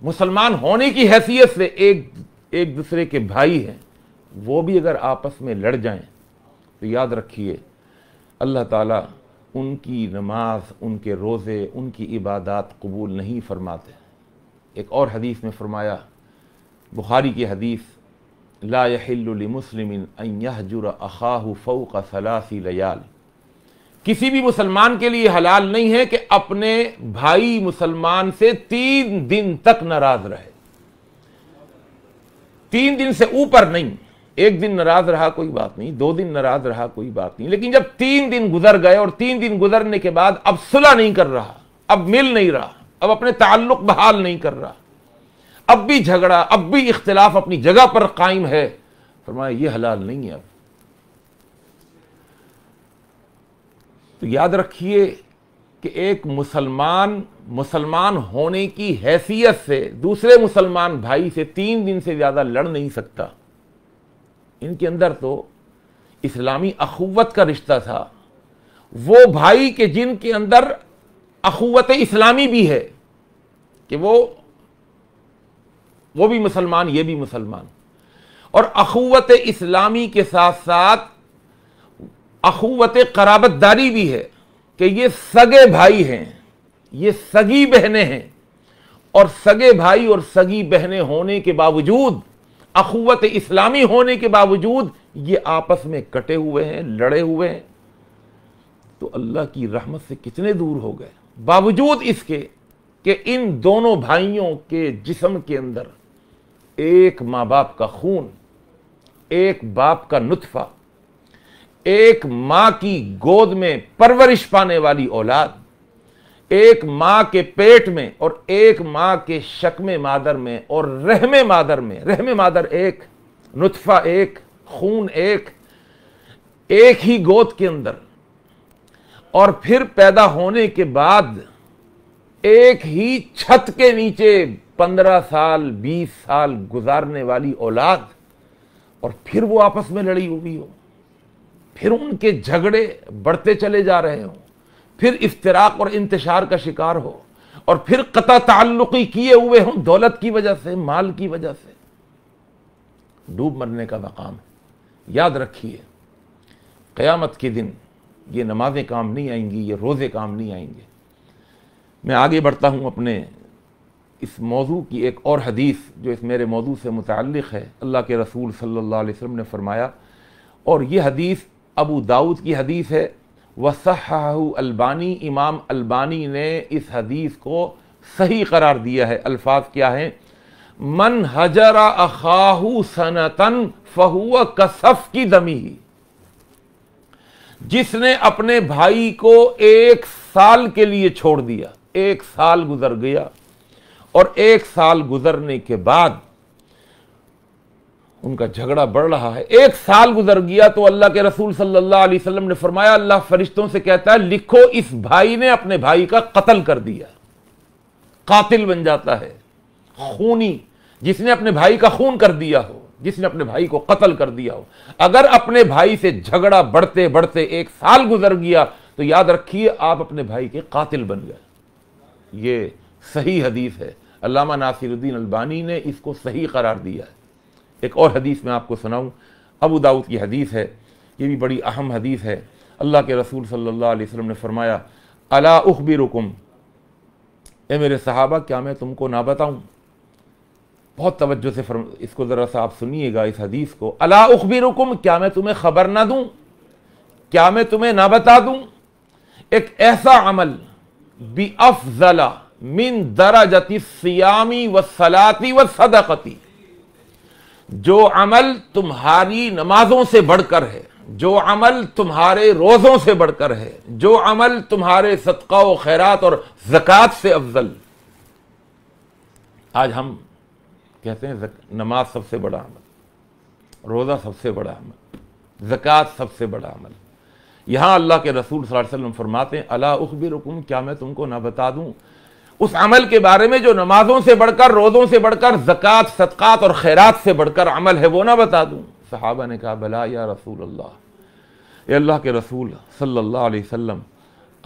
मुसलमान होने की हैसियत से एक एक दूसरे के भाई हैं वो भी अगर आपस में लड़ जाएं तो याद रखिए अल्लाह ताला उनकी नमाज उनके रोज़े उनकी इबादत कबूल नहीं फरमाते एक और हदीस में फरमाया बुखारी की हदीस ला यहिल्ल मुस्लिम अन यहजुर अखाह फ़ौक़ सलासी लयाल किसी भी मुसलमान के लिए हलाल नहीं है कि अपने भाई मुसलमान से तीन दिन तक नाराज रहे तीन दिन से ऊपर नहीं एक दिन नाराज रहा कोई बात नहीं दो दिन नाराज रहा कोई बात नहीं लेकिन जब तीन दिन गुजर गए और तीन दिन गुजरने के बाद अब सुलह नहीं कर रहा अब मिल नहीं रहा अब अपने ताल्लुक बहाल नहीं कर रहा अब भी झगड़ा अब भी इख्तलाफ अपनी जगह पर कायम है फरमाया ये हलाल नहीं है अब तो याद रखिए कि एक मुसलमान मुसलमान होने की हैसियत से दूसरे मुसलमान भाई से तीन दिन से ज़्यादा लड़ नहीं सकता इनके अंदर तो इस्लामी अखुवत का रिश्ता था वो भाई के जिनके अंदर अखुवत इस्लामी भी है कि वो वो भी मुसलमान ये भी मुसलमान और अखुवत इस्लामी के साथ साथ अखुवत कराबतदारी भी है कि ये सगे भाई हैं ये सगी बहनें हैं और सगे भाई और सगी बहने होने के बावजूद अखुवत इस्लामी होने के बावजूद ये आपस में कटे हुए हैं लड़े हुए हैं तो अल्लाह की रहमत से कितने दूर हो गए बावजूद इसके कि इन दोनों भाइयों के जिसम के अंदर एक माँ बाप का खून एक बाप का नुतफ़ा एक मां की गोद में परवरिश पाने वाली औलाद एक मां के पेट में और एक मां के शकमे मादर में और रहमे मादर में रहमे मादर एक नुतफा एक खून एक एक ही गोद के अंदर और फिर पैदा होने के बाद एक ही छत के नीचे पंद्रह साल बीस साल गुजारने वाली औलाद और फिर वो आपस में लड़ी हुई हो फिर उनके झगड़े बढ़ते चले जा रहे हों फिर इफ्तराक और इंतशार का शिकार हो और फिर कता ताल्लुकी किए हुए हों दौलत की वजह से माल की वजह से डूब मरने का मकाम है याद रखिए क़यामत के दिन ये नमाज़ें काम नहीं आएंगी ये रोज़े काम नहीं आएंगे मैं आगे बढ़ता हूँ अपने इस मौजू की एक और हदीस जो इस मेरे मौजू से मुतक़ है अल्लाह के रसूल अलैहि वसल्लम ने फरमाया और ये हदीस अबू दाऊद की हदीस है वसहू अलबानी इमाम अलबानी ने इस हदीस को सही करार दिया है अल्फाज क्या है मन हजरा अखाहू सनतन फहुआ कसफ की दमी जिसने अपने भाई को एक साल के लिए छोड़ दिया एक साल गुजर गया और एक साल गुजरने के बाद उनका झगड़ा बढ़ रहा है एक साल गुजर गया तो अल्लाह के रसूल सल्लल्लाहु अलैहि वसल्लम ने फरमाया अल्लाह फरिश्तों से कहता है लिखो इस भाई ने अपने भाई का कत्ल कर दिया कातिल बन जाता है खूनी जिसने अपने भाई का खून कर दिया हो जिसने अपने भाई को कत्ल कर दिया हो अगर अपने भाई से झगड़ा बढ़ते बढ़ते एक साल गुजर गया तो याद रखिए आप अपने भाई के कातिल बन गए ये सही हदीस है अलामा नासिरुद्दीन अलबानी ने इसको सही करार दिया है एक और हदीस मैं आपको सुनाऊँ अबू दाऊद की हदीस है ये भी बड़ी अहम हदीस है अल्लाह के रसूल सल्लल्लाहु अलैहि वसल्लम ने फरमाया अला उखबी रुकुम ए मेरे सहाबा क्या मैं तुमको ना बताऊँ बहुत तवज्जो से फरम इसको ज़रा सा आप सुनिएगा इस हदीस को अला उखबी रुकुम क्या मैं तुम्हें खबर ना दूँ क्या मैं तुम्हें ना बता दूँ एक ऐसा अमल बी अफजला मिन दरा दराजती सियामी व सलाती व सदाकती जो अमल तुम्हारी नमाजों से बढ़कर है जो अमल तुम्हारे रोज़ों से बढ़कर है जो अमल तुम्हारे सदका व खैरात और जक़ात से अफजल आज हम कहते हैं नमाज सबसे बड़ा अमल रोज़ा सबसे बड़ा अमल ज़क़़त सबसे बड़ा अमल यहां अल्लाह के रसूल वसल्लम फरमाते हैं अला उखबिर क्या मैं तुमको ना बता दूं उस अमल के बारे में जो नमाजों से बढ़कर रोज़ों से बढ़कर जक़ात सदक़ात और खैरात से बढ़कर अमल है वो ना बता दूँ सहाबा ने कहा भला या रसूल अल्लाह अल्लाह के रसूल सल्लल्लाहु अलैहि वसल्लम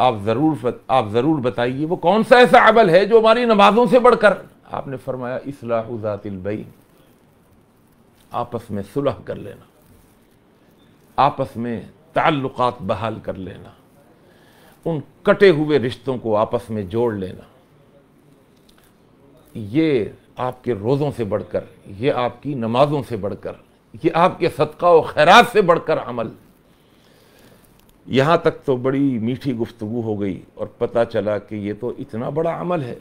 आप ज़रूर आप ज़रूर बताइए वो कौन सा ऐसा अमल है जो हमारी नमाजों से बढ़कर आपने फरमाया इसलाहतिलबई आपस में सुलह कर लेना आपस में ताल्लुकात बहाल कर लेना उन कटे हुए रिश्तों को आपस में जोड़ लेना ये आपके रोज़ों से बढ़कर ये आपकी नमाजों से बढ़कर ये आपके सदका व खैरात से बढ़कर अमल यहाँ तक तो बड़ी मीठी गुफ्तु हो गई और पता चला कि ये तो इतना बड़ा अमल है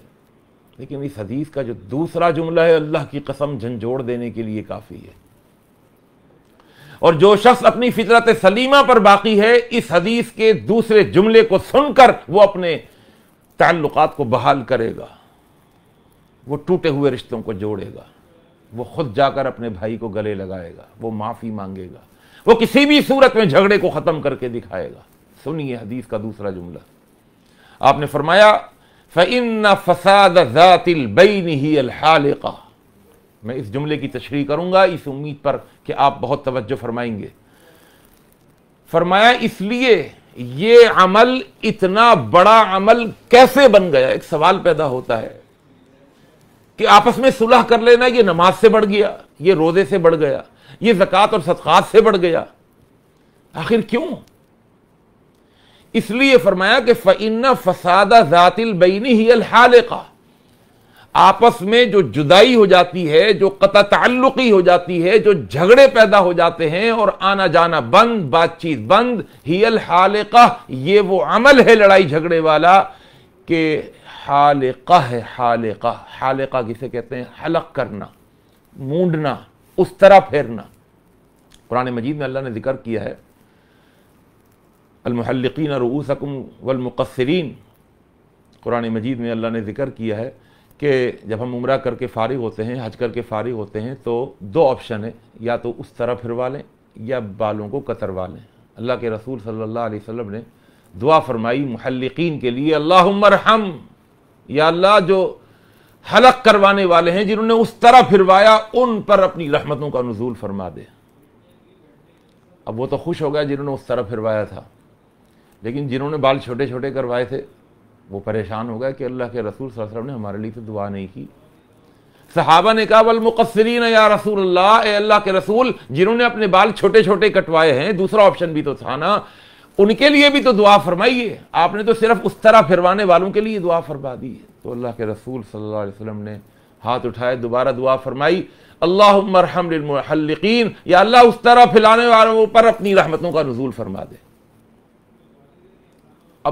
लेकिन इस हदीस का जो दूसरा जुमला है अल्लाह की कसम झंझोड़ देने के लिए काफ़ी है और जो शख्स अपनी फितरत सलीमा पर बाकी है इस हदीस के दूसरे जुमले को सुनकर वो अपने ताल्लुकात को बहाल करेगा वो टूटे हुए रिश्तों को जोड़ेगा वो खुद जाकर अपने भाई को गले लगाएगा वो माफ़ी मांगेगा वो किसी भी सूरत में झगड़े को ख़त्म करके दिखाएगा सुनिए हदीस का दूसरा जुमला आपने फरमाया फ़िन फसाद ज़ातिल बैन ही अलहालिका मैं इस जुमले की तशरी करूंगा इस उम्मीद पर कि आप बहुत तवज्जो फरमाएंगे फरमाया इसलिए ये अमल इतना बड़ा अमल कैसे बन गया एक सवाल पैदा होता है कि आपस में सुलह कर लेना ये नमाज से बढ़ गया ये रोजे से बढ़ गया ये जक़ात और सदक़ात से बढ़ गया आखिर क्यों इसलिए फरमाया कि फ़ैन्ना फसादा ज़ातिल बैनी ही अलहालिका आपस में जो जुदाई हो जाती है जो कता ताल्लुकी हो जाती है जो झगड़े पैदा हो जाते हैं और आना जाना बंद बातचीत बंद हियल हालिका ये वो अमल है लड़ाई झगड़े वाला के हालिका है हालिका हालिका किसे कहते हैं हलक करना मूंडना उस तरह फेरना कुरान मजीद में अल्लाह ने जिक्र किया है अलमहलिकीन ऊसकुम वलमक़सरीन कुरान मजीद में अल्लाह ने जिक्र किया है कि जब हम उम्र करके फ़ारिग होते हैं हज करके फ़ारिग होते हैं तो दो ऑप्शन है या तो उस तरह फिरवा लें या बालों को कतरवा लें अल्लाह के रसूल सल्लल्लाहु अलैहि वसल्लम ने दुआ फरमाई महलिकीन के लिए अल्लाह या अल्लाह जो हलक करवाने वाले हैं जिन्होंने उस तरह फिरवाया उन पर अपनी रहमतों का नजूल फरमा दे अब वो तो खुश हो गया जिन्होंने उस तरह फिरवाया था लेकिन जिन्होंने बाल छोटे छोटे करवाए थे वो परेशान हो गया कि अल्लाह के रसूल वसल्लम ने हमारे लिए तो दुआ नहीं की सहाबा ने कहा मुकसरीन या रसूल अल्लाह अल्लाह के रसूल जिन्होंने अपने बाल छोटे छोटे कटवाए हैं दूसरा ऑप्शन भी तो था ना उनके लिए भी तो दुआ फरमाइए आपने तो सिर्फ उस तरह फिरवाने वालों के लिए दुआ फरमा दी तो अल्लाह के रसूल सल्लल्लाहु अलैहि वसल्लम ने हाथ उठाए दोबारा दुआ फरमाई अल्लाह या अल्लाह उस तरह फैलाने वालों पर अपनी रहमतों का रजूल फरमा दे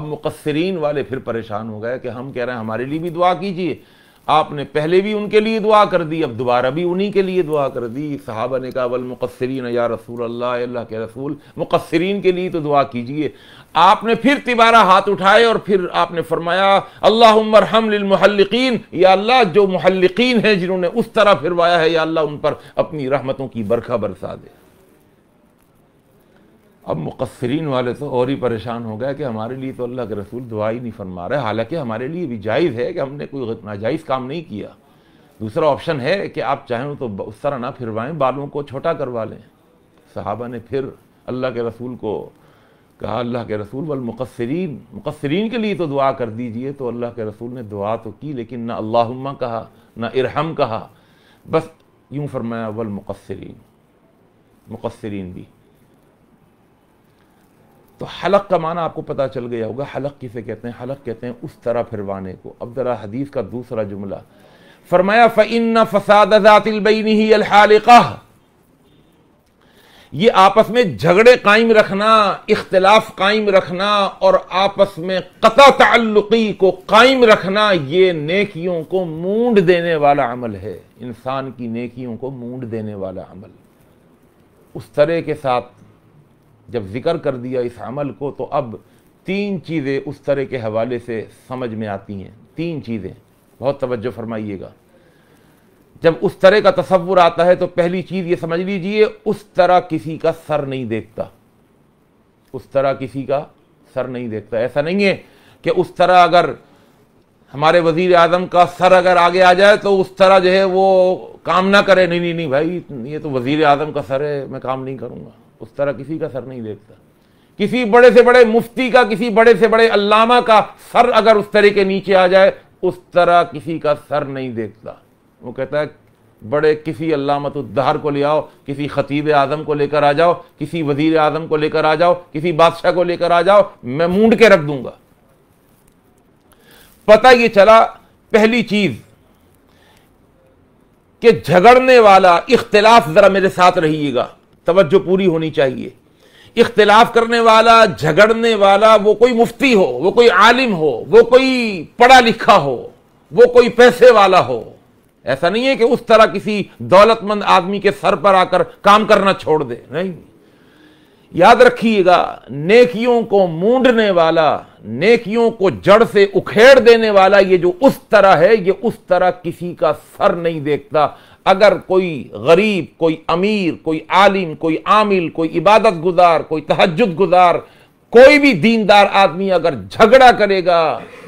अब मुकसरीन वाले फिर परेशान हो गए कि हम कह रहे हैं हमारे लिए भी दुआ कीजिए आपने पहले भी उनके लिए दुआ कर दी अब दोबारा भी उन्हीं के लिए दुआ कर दी साहबा ने कहा मुकसरीन या रसूल अल्लाह अल्लाह के रसूल मुकसरीन के लिए तो दुआ कीजिए आपने फिर तिबारा हाथ उठाए और फिर आपने फरमाया अल्लाह हमलिलमहल्लिकीन या अल्लाह जो महल्लिकीन हैं जिन्होंने उस तरह फिरवाया है या अल्लाह उन पर अपनी रहमतों की बरखा बरसा दे अब मुकसरीन वाले तो और ही परेशान हो गए कि हमारे लिए तो अल्लाह के रसूल दुआ ही नहीं फरमा रहे हालांकि हमारे लिए भी जायज़ है कि हमने कोई नाजायज़ काम नहीं किया दूसरा ऑप्शन है कि आप चाहें तो उस तरह ना फिरवाएं बालों को छोटा करवा लें साहबा ने फिर अल्लाह के रसूल को कहा अल्लाह के रसूल वल मुकसरीन मुकसरीन के लिए तो दुआ कर दीजिए तो अल्लाह के रसूल ने दुआ तो की लेकिन ना अल्लाहुम्मा कहा ना इरहम कहा बस यूँ फरमाया वल मुकसरीन मुकसरीन भी तो हलक का माना आपको पता चल गया होगा हलक किसे कहते हैं हलक कहते हैं उस तरह फिरवाने को अब ज़रा हदीस का दूसरा जुमला फरमाया फ़िन फसाद ही ये आपस में झगड़े कायम रखना इख्तलाफ कायम रखना और आपस में कता ताल्लुकी को कायम रखना ये नेकियों को मूंड देने वाला अमल है इंसान की नेकियों को मूंड देने वाला अमल उस तरह के साथ जब जिक्र कर दिया इस अमल को तो अब तीन चीज़ें उस तरह के हवाले से समझ में आती हैं तीन चीज़ें बहुत तवज्जो फरमाइएगा जब उस तरह का तस्वुर आता है तो पहली चीज़ ये समझ लीजिए उस तरह किसी का सर नहीं देखता उस तरह किसी का सर नहीं देखता ऐसा नहीं है कि उस तरह अगर हमारे वजीर आजम का सर अगर आगे आ जाए तो उस तरह जो है वो काम ना करे नहीं नहीं नहीं भाई ये तो वजीर आजम का सर है मैं काम नहीं करूँगा उस तरह किसी का सर नहीं देखता किसी बड़े से बड़े मुफ्ती का किसी बड़े से बड़े अल्लामा का सर अगर उस तरह के नीचे आ जाए उस तरह किसी का सर नहीं देखता वो कहता है बड़े किसी उद्धार को ले आओ किसी खतीब आज़म को लेकर आ जाओ किसी वजीर आज़म को लेकर आ जाओ किसी बादशाह को लेकर आ जाओ मैं मूड के रख दूंगा पता ये चला पहली चीज कि झगड़ने वाला इख्तलाफ जरा मेरे साथ रहिएगा तवज्जो पूरी होनी चाहिए इख्तलाफ करने वाला झगड़ने वाला वो कोई मुफ्ती हो वो कोई आलिम हो वो कोई पढ़ा लिखा हो वो कोई पैसे वाला हो ऐसा नहीं है कि उस तरह किसी दौलतमंद आदमी के सर पर आकर काम करना छोड़ दे नहीं याद रखिएगा नेकियों को मूंढने वाला नेकियों को जड़ से उखेड़ देने वाला ये जो उस तरह है ये उस तरह किसी का सर नहीं देखता अगर कोई गरीब कोई अमीर कोई आलिम कोई आमिल कोई इबादत गुजार कोई तहजद गुजार कोई भी दीनदार आदमी अगर झगड़ा करेगा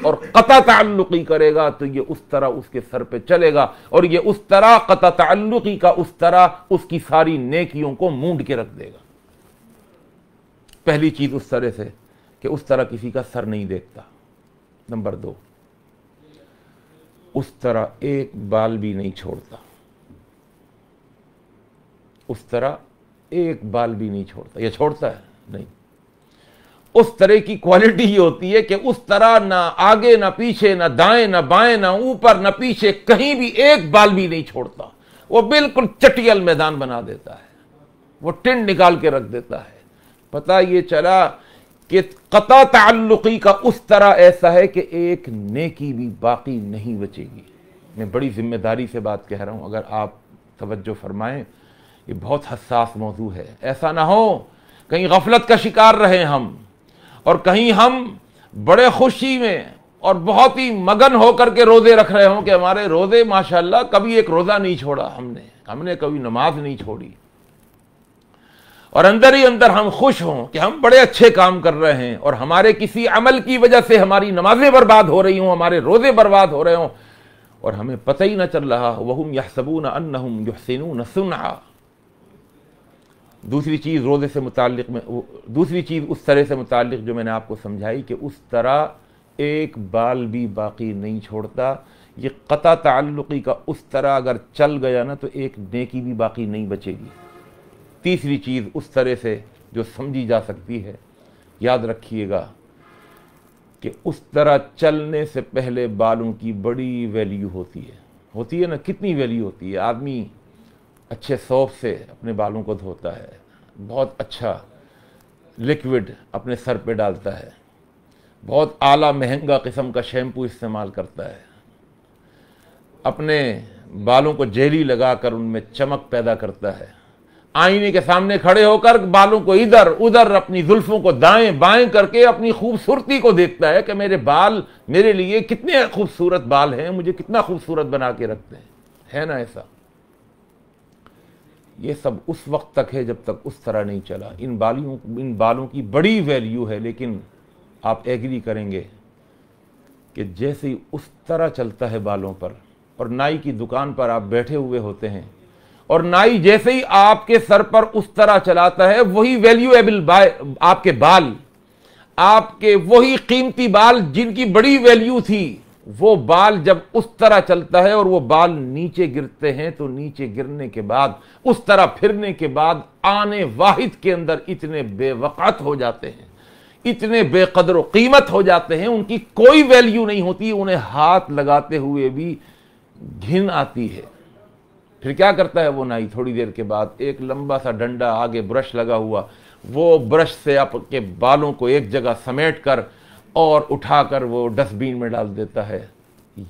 और कता तल्लुकी करेगा तो ये उस तरह उसके सर पे चलेगा और ये उस तरह कता ताल्लुकी का उस तरह उसकी सारी नेकियों को मूंड के रख देगा पहली चीज उस तरह से कि उस तरह किसी का सर नहीं देखता नंबर दो उस तरह एक बाल भी नहीं छोड़ता उस तरह एक बाल भी नहीं छोड़ता या छोड़ता है नहीं उस तरह की क्वालिटी ही होती है कि उस तरह ना आगे ना पीछे ना दाएं ना बाएं ना ऊपर ना पीछे कहीं भी एक बाल भी नहीं छोड़ता वो बिल्कुल चटियल मैदान बना देता है वो टिंड निकाल के रख देता है पता ये चला कि कता ताल्लुकी का उस तरह ऐसा है कि एक नेकी भी बाकी नहीं बचेगी मैं बड़ी जिम्मेदारी से बात कह रहा हूं अगर आप तवज्जो फरमाएं ये बहुत हसास मौजू है ऐसा ना हो कहीं गफलत का शिकार रहे हम और कहीं हम बड़े खुशी में और बहुत ही मगन होकर के रोज़े रख रहे हों कि हमारे रोज़े माशाल्लाह कभी एक रोज़ा नहीं छोड़ा हमने हमने कभी नमाज नहीं छोड़ी और अंदर ही अंदर हम खुश हों कि हम बड़े अच्छे काम कर रहे हैं और हमारे किसी अमल की वजह से हमारी नमाजें बर्बाद हो रही हों हमारे रोज़े बर्बाद हो रहे हों और हमें पता ही ना चल रहा वहम यह ना अन्न हम यहसिनू न सुना दूसरी चीज़ रोज़े से मुतल में दूसरी चीज़ उस तरह से मुतल जो मैंने आपको समझाई कि उस तरह एक बाल भी बाकी नहीं छोड़ता ये क़ता ताल्लुकी का उस तरह अगर चल गया ना तो एक नेकी भी बाकी नहीं बचेगी तीसरी चीज़ उस तरह से जो समझी जा सकती है याद रखिएगा कि उस तरह चलने से पहले बालों की बड़ी वैल्यू होती है होती है ना कितनी वैल्यू होती है आदमी अच्छे सोप से अपने बालों को धोता है बहुत अच्छा लिक्विड अपने सर पे डालता है बहुत आला महंगा किस्म का शैम्पू इस्तेमाल करता है अपने बालों को जेली लगाकर उनमें चमक पैदा करता है आईने के सामने खड़े होकर बालों को इधर उधर अपनी जुल्फों को दाएं बाएं करके अपनी खूबसूरती को देखता है कि मेरे बाल मेरे लिए कितने खूबसूरत बाल हैं मुझे कितना खूबसूरत बना के रखते हैं है ना ऐसा ये सब उस वक्त तक है जब तक उस तरह नहीं चला इन बालियों इन बालों की बड़ी वैल्यू है लेकिन आप एग्री करेंगे कि जैसे ही उस तरह चलता है बालों पर और नाई की दुकान पर आप बैठे हुए होते हैं और नाई जैसे ही आपके सर पर उस तरह चलाता है वही वैल्यूएबल आपके बाल आपके वही कीमती बाल जिनकी बड़ी वैल्यू थी वो बाल जब उस तरह चलता है और वो बाल नीचे गिरते हैं तो नीचे गिरने के बाद उस तरह फिरने के बाद आने वाहिद के अंदर इतने बेवक़त हो जाते हैं इतने बेकदर कीमत हो जाते हैं उनकी कोई वैल्यू नहीं होती उन्हें हाथ लगाते हुए भी घिन आती है फिर क्या करता है वो नाई थोड़ी देर के बाद एक लंबा सा डंडा आगे ब्रश लगा हुआ वो ब्रश से आपके बालों को एक जगह समेट कर और उठाकर वो डस्टबिन में डाल देता है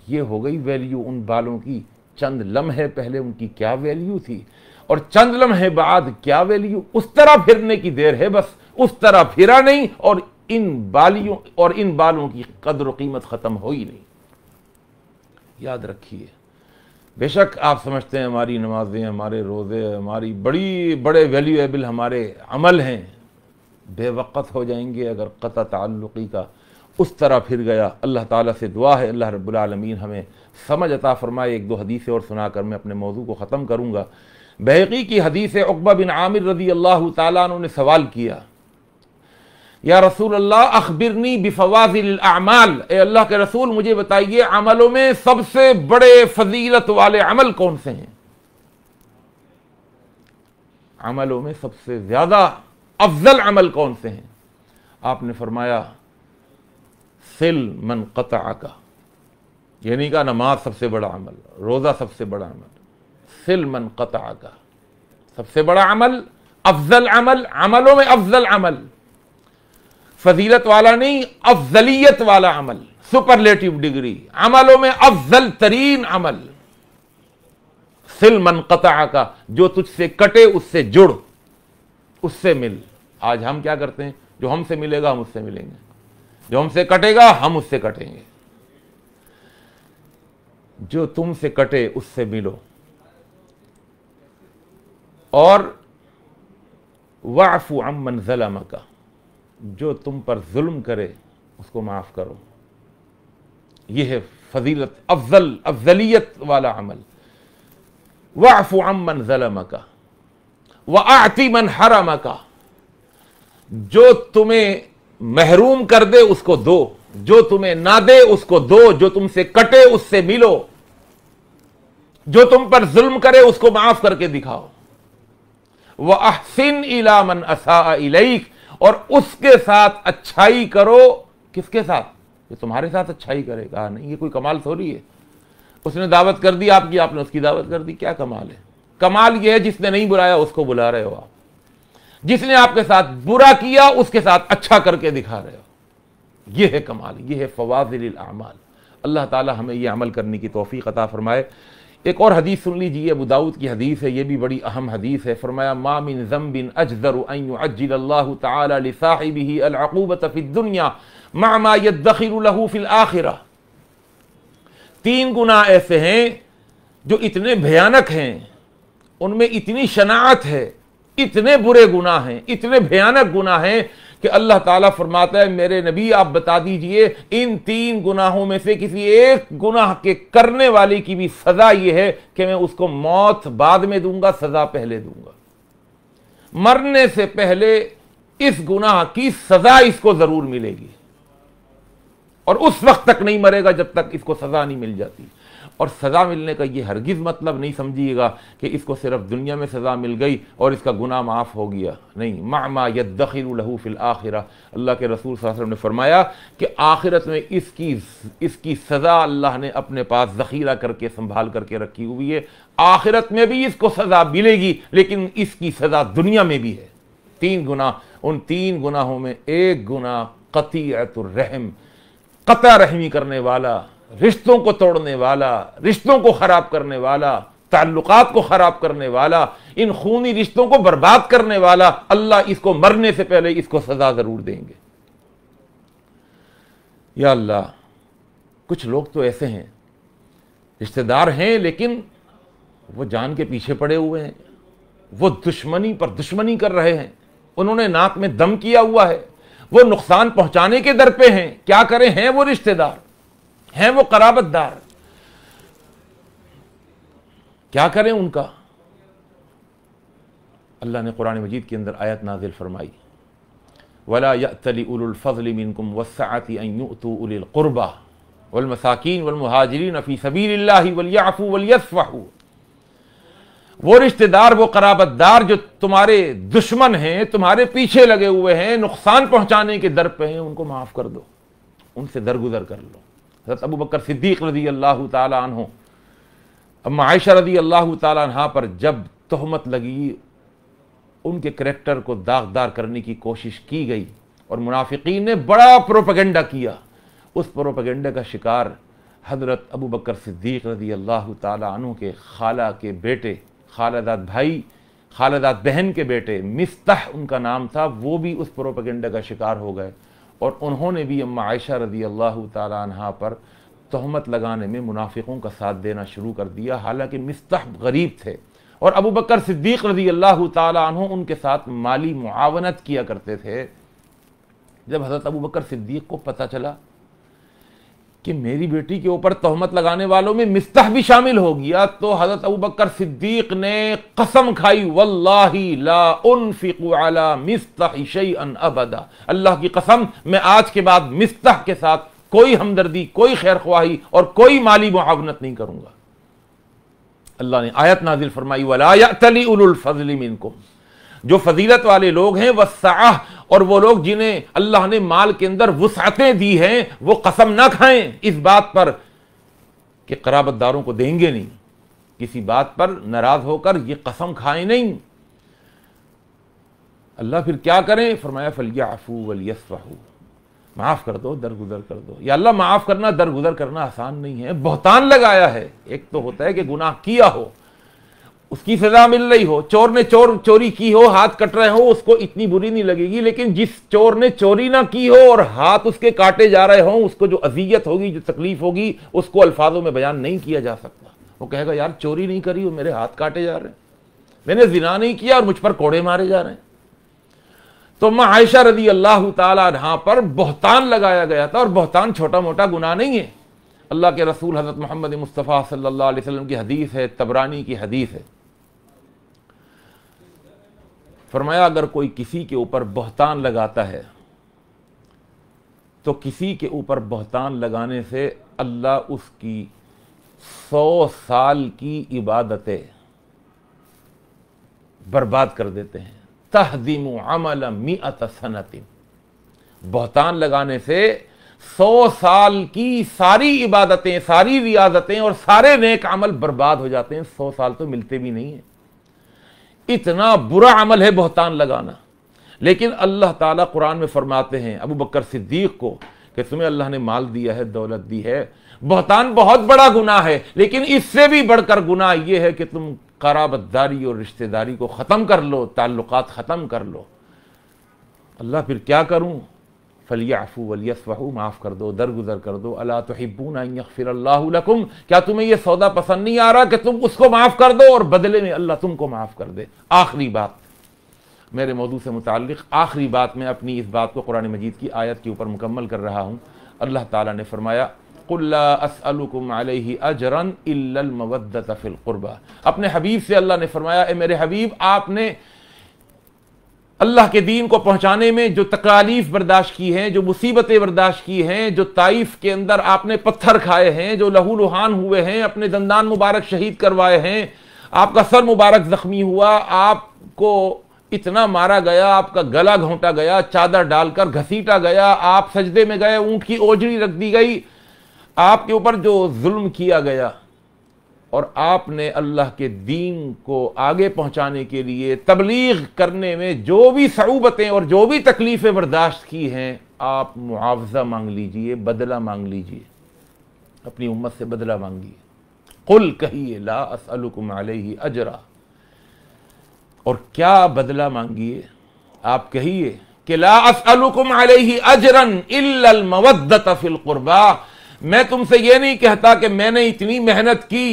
ये हो गई वैल्यू उन बालों की चंद लम्हे पहले उनकी क्या वैल्यू थी और चंद लम्हे बाद क्या वैल्यू उस तरह फिरने की देर है बस उस तरह फिरा नहीं और इन बालियों और इन बालों की कदर कीमत ख़त्म हो ही नहीं याद रखिए बेशक आप समझते हैं हमारी नमाजें हमारे रोज़े हमारी बड़ी बड़े वैल्यूएबल हमारे अमल हैं बेवक़त हो जाएंगे अगर क़त ताल्लुकी का उस तरह फिर गया अल्लाह ताला से दुआ है अल्लाह रब्बुलमीन हमें समझ अता फरमाए एक दो हदीसें और सुना कर मैं अपने मौजू को ख़त्म करूँगा बहकी की हदीस उकबा बिन आमिर रजी अल्लाह तु ने सवाल किया या रसूल अल्लाह अखबिरनी बिफवाजिलमाल ए अल्लाह के रसूल मुझे बताइए अमलों में सबसे बड़े फजीलत वाले अमल कौन से हैं अमलों में सबसे ज़्यादा अफजल अमल कौन से हैं आपने फरमाया सिल मन कतः का यानी कहा नमाज सबसे बड़ा अमल रोज़ा सबसे बड़ा अमल सिल मन कतः का सबसे बड़ा अमल अफजल अमल अमलों में अफजल अमल फजीलत वाला नहीं अफजलियत वाला अमल सुपरलेटिव डिग्री अमलों में अफजल तरीन अमल सिल मन का जो तुझसे कटे उससे जुड़ उससे मिल आज हम क्या करते हैं जो हमसे मिलेगा हम उससे मिलेंगे जो हमसे कटेगा हम उससे कटेंगे जो तुमसे कटे उससे मिलो और वाफू अम मंजला मका जो तुम पर जुल्म करे उसको माफ़ करो यह है फजीलत अफजल अफजलियत वाला अमल वाफू अम मंजला मका व आती मन हरा मका जो तुम्हें महरूम कर दे उसको दो जो तुम्हें ना दे उसको दो जो तुमसे कटे उससे मिलो जो तुम पर जुल्म करे उसको माफ करके दिखाओ वह अहसिन इला मन असा इलईक और उसके साथ अच्छाई करो किसके साथ ये तुम्हारे साथ अच्छाई करेगा नहीं ये कोई कमाल थोड़ी है उसने दावत कर दी आपकी आपने उसकी दावत कर दी क्या कमाल है कमाल ये है जिसने नहीं बुलाया उसको बुला रहे हो आप जिसने आपके साथ बुरा किया उसके साथ अच्छा करके दिखा रहे हो यह है कमाल यह है फवाजिल अमाल अल्लाह ताला हमें यह अमल करने की तोफ़ी अता फरमाए एक और हदीस सुन लीजिए अबू दाऊद की हदीस है यह भी बड़ी अहम हदीस है फरमाया मामिन जम्बिन अजदर तफ़िद मामा फिल आखिरा तीन गुना ऐसे हैं जो इतने भयानक हैं उनमें इतनी शनात है इतने बुरे गुना हैं इतने भयानक गुना हैं कि अल्लाह ताला फरमाता है मेरे नबी आप बता दीजिए इन तीन गुनाहों में से किसी एक गुनाह के करने वाले की भी सजा यह है कि मैं उसको मौत बाद में दूंगा सजा पहले दूंगा मरने से पहले इस गुनाह की सजा इसको जरूर मिलेगी और उस वक्त तक नहीं मरेगा जब तक इसको सजा नहीं मिल जाती और सज़ा मिलने का ये हरगिज़ मतलब नहीं समझिएगा कि इसको सिर्फ दुनिया में सज़ा मिल गई और इसका गुना माफ़ हो गया नहीं मामा यदखिर लहू फिल आखिरा अल्लाह के रसूल वसल्लम ने फरमाया कि आखिरत में इसकी इसकी सज़ा अल्लाह ने अपने पास ज़ख़ीरा करके संभाल करके रखी हुई है आखिरत में भी इसको सज़ा मिलेगी लेकिन इसकी सज़ा दुनिया में भी है तीन गुना उन तीन गुनाहों में एक गुना कतियतरहम कता रहमी करने वाला रिश्तों को तोड़ने वाला रिश्तों को ख़राब करने वाला ताल्लुकात को ख़राब करने वाला इन खूनी रिश्तों को बर्बाद करने वाला अल्लाह इसको मरने से पहले इसको सज़ा ज़रूर देंगे या अल्लाह कुछ लोग तो ऐसे हैं रिश्तेदार हैं लेकिन वो जान के पीछे पड़े हुए हैं वो दुश्मनी पर दुश्मनी कर रहे हैं उन्होंने नाक में दम किया हुआ है वो नुकसान पहुंचाने के दर पे हैं क्या करें हैं वो रिश्तेदार हैं वो कराबतदार क्या करें उनका अल्लाह ने कुरान मजीद के अंदर आयत नाजिल फरमाई वला यली उलफ़ल मिनकुम वलमसाकिन वलमहाजरीन फ़ी सबील वो रिश्तेदार वो कराबतदार जो तुम्हारे दुश्मन हैं तुम्हारे पीछे लगे हुए हैं नुकसान पहुंचाने के दर पे हैं उनको माफ़ कर दो उनसे दरगुजर कर लो हजरत अबू बकर सिद्दीक रजी अल्लाह तहों अम्मा आयशा रजी अल्लाह तहा पर जब तहमत लगी उनके करेक्टर को दागदार करने की कोशिश की गई और मुनाफिकी ने बड़ा प्रोपेगेंडा किया उस प्रोपेगेंडा का शिकार हजरत अबू बकर सिद्दीक रजी अल्लाह तु के खाला के बेटे खालदाद भाई खालदाद बहन के बेटे मिस्तह उनका नाम था वो भी उस प्रोपेगेंडा का शिकार हो गए और उन्होंने भी अम्मा आयशा रजी अल्लाह तहा पर तहमत लगाने में मुनाफिकों का साथ देना शुरू कर दिया हालांकि मिस्तह गरीब थे और अबू बकर सिद्दीक रजी अल्लाह तहों उनके साथ माली मुआवनत किया करते थे जब हज़रत अबू बकर सिद्दीक को पता चला कि मेरी बेटी के ऊपर तोहमत लगाने वालों में मिस्तह भी शामिल हो गया तो हजरत अबू बकर सिद्दीक ने कसम खाई वल्लाही अबदा अल्लाह की कसम मैं आज के बाद मिस्तह के साथ कोई हमदर्दी कोई खैर ख्वाही और कोई माली मुआवनत नहीं करूंगा अल्लाह ने आयत नाजिल फरमाई वाला जो फजीलत वाले लोग हैं वह और वो लोग जिन्हें अल्लाह ने माल के अंदर वसातें दी हैं वो कसम ना खाएं इस बात पर कि कराबतदारों को देंगे नहीं किसी बात पर नाराज होकर ये कसम खाएं नहीं अल्लाह फिर क्या करें फरमाया फलियाफू वलियसफाहू माफ़ कर दो दरगुजर कर दो या अल्लाह माफ़ करना दरगुजर करना आसान नहीं है बहुतान लगाया है एक तो होता है कि गुनाह किया हो उसकी सजा मिल रही हो चोर ने चोर चोरी की हो हाथ कट रहे हो उसको इतनी बुरी नहीं लगेगी लेकिन जिस चोर ने चोरी ना की हो और हाथ उसके काटे जा रहे हो उसको जो अजियत होगी जो तकलीफ होगी उसको अल्फाजों में बयान नहीं किया जा सकता वो कहेगा यार चोरी नहीं करी हो मेरे हाथ काटे जा रहे हैं मैंने जिना नहीं किया और मुझ पर कोड़े मारे जा रहे हैं तो मां आयशा रदी अल्लाह तहा पर बहतान लगाया गया था और बहतान छोटा मोटा गुना नहीं है अल्लाह के रसूल हज़रत मोहम्मद मुस्तफ़ा सल्लल्लाहु अलैहि वसल्लम की हदीस है तबरानी की हदीस है फरमाया अगर कोई किसी के ऊपर बहतान लगाता है तो किसी के ऊपर बहतान लगाने से अल्लाह उसकी सौ साल की इबादतें बर्बाद कर देते हैं तहदीम अमल मी सनतिन बहतान लगाने से सौ साल की सारी इबादतें सारी रियाजतें और सारे नेक अमल बर्बाद हो जाते हैं सौ साल तो मिलते भी नहीं हैं इतना बुरा अमल है बहतान लगाना लेकिन अल्लाह ताला कुरान में फरमाते हैं अबू बकर सिद्दीक को कि तुम्हें अल्लाह ने माल दिया है दौलत दी है बहतान बहुत बड़ा गुना है लेकिन इससे भी बढ़कर गुना यह है कि तुम कराबदारी और रिश्तेदारी को ख़त्म कर लो ताल्लुकात ख़त्म कर लो अल्लाह फिर क्या करूं फलियाफ़ू वलियसफ़ू माफ़ कर दो दरगुजर कर दो अला तोहिबून यकफिर अल्लाकुम क्या तुम्हें यह सौदा पसंद नहीं आ रहा कि तुम उसको माफ़ कर दो और बदले में अल्लाह तुमको माफ़ कर दे आखिरी बात मेरे मौजू से मुतल आखिरी बात मैं अपनी इस बात को कुरान मजीद की आयत के ऊपर मुकम्मल कर रहा हूँ अल्लाह ताला ने फरमाया अजरन अपने हबीब से अल्लाह ने फरमाया मेरे हबीब आपने अल्लाह के दीन को पहुंचाने में जो तकालीफ बर्दाश्त की हैं जो मुसीबतें बर्दाश्त की हैं जो ताइफ के अंदर आपने पत्थर खाए हैं जो लहू लुहान हुए हैं अपने दंदान मुबारक शहीद करवाए हैं आपका सर मुबारक जख्मी हुआ आपको इतना मारा गया आपका गला घोंटा गया चादर डालकर घसीटा गया आप सजदे में गए ऊंट की ओझड़ी रख दी गई आपके ऊपर जो जुल्म किया गया और आपने अल्लाह के दीन को आगे पहुंचाने के लिए तबलीग करने में जो भी सऊबतें और जो भी तकलीफ़ें बर्दाश्त की हैं आप मुआवजा मांग लीजिए बदला मांग लीजिए अपनी उम्मत से बदला मांगिए कुल कहिए ला असलकुम ही अजरा और क्या बदला मांगिए आप कहिए कि ला असलकुम ही अजरन इल्लल मवद्दत फिल कुर्बा मैं तुमसे यह नहीं कहता कि मैंने इतनी मेहनत की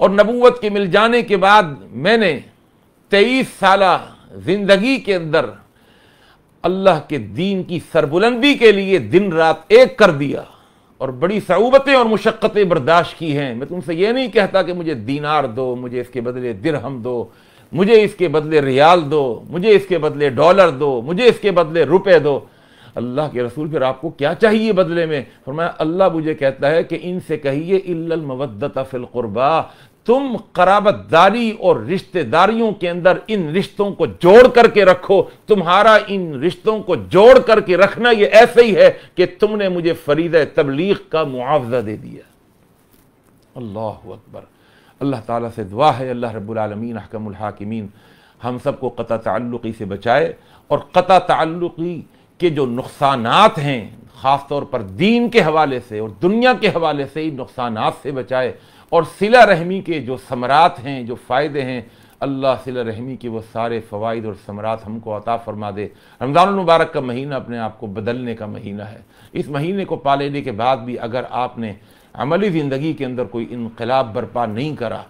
और नबूवत के मिल जाने के बाद मैंने तेईस साल जिंदगी के अंदर अल्लाह के दीन की सरबुलंदी के लिए दिन रात एक कर दिया और बड़ी सऊबतें और मुशक्क़तें बर्दाश्त की हैं मैं तुमसे यह नहीं कहता कि मुझे दीनार दो मुझे इसके बदले दिरहम दो मुझे इसके बदले रियाल दो मुझे इसके बदले डॉलर दो मुझे इसके बदले रुपए दो अल्लाह के रसूल फिर आपको क्या चाहिए बदले में फरमाया अल्लाह मुझे कहता है कि इनसे कहिए इल्लमवदत तुम कराबतदारी और रिश्तेदारियों के अंदर इन रिश्तों को जोड़ करके रखो तुम्हारा इन रिश्तों को जोड़ करके रखना ये ऐसे ही है कि तुमने मुझे फरीद तबलीग का मुआवजा दे दिया अल्लाह अकबर अल्लाह ताला से दुआ है अल्लाह रबालमीन हकमुल हाकिमीन हम सबको क़ता तल्लुकी से बचाए और क़त तल्लुकी के जो नुकसान हैं ख़ास तौर पर दीन के हवाले से और दुनिया के हवाले से ही नुकसान से बचाए और सिला रहमी के जो समरात हैं जो फ़ायदे हैं अल्लाह सिला रहमी के वो सारे फ़वाद और समरात हमको अता फरमा दे रमज़ान मुबारक का महीना अपने आप को बदलने का महीना है इस महीने को पा लेने के बाद भी अगर आपने अमली ज़िंदगी के अंदर कोई इनकलाब बर्पा नहीं करा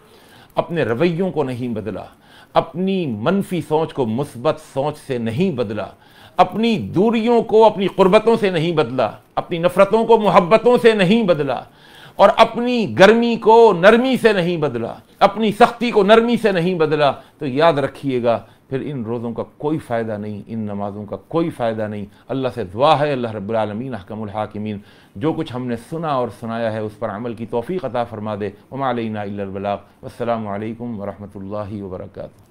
अपने रवैयों को नहीं बदला अपनी मनफी सोच को मुस्बत सोच से नहीं बदला अपनी दूरियों को अपनी कुर्बतों से नहीं बदला अपनी नफ़रतों को मोहब्बतों से नहीं बदला और अपनी गर्मी को नरमी से नहीं बदला अपनी सख्ती को नरमी से नहीं बदला तो याद रखिएगा फिर इन रोज़ों का कोई फ़ायदा नहीं इन नमाज़ों का कोई फ़ायदा नहीं अल्लाह से दुआ है अल्लाह रब्लमीन हकमल जो कुछ हमने सुना और सुनाया है उस पर अमल की तोफ़ी अता फ़रमा दे उमालबलाक अल्लाम वरहमल वर्का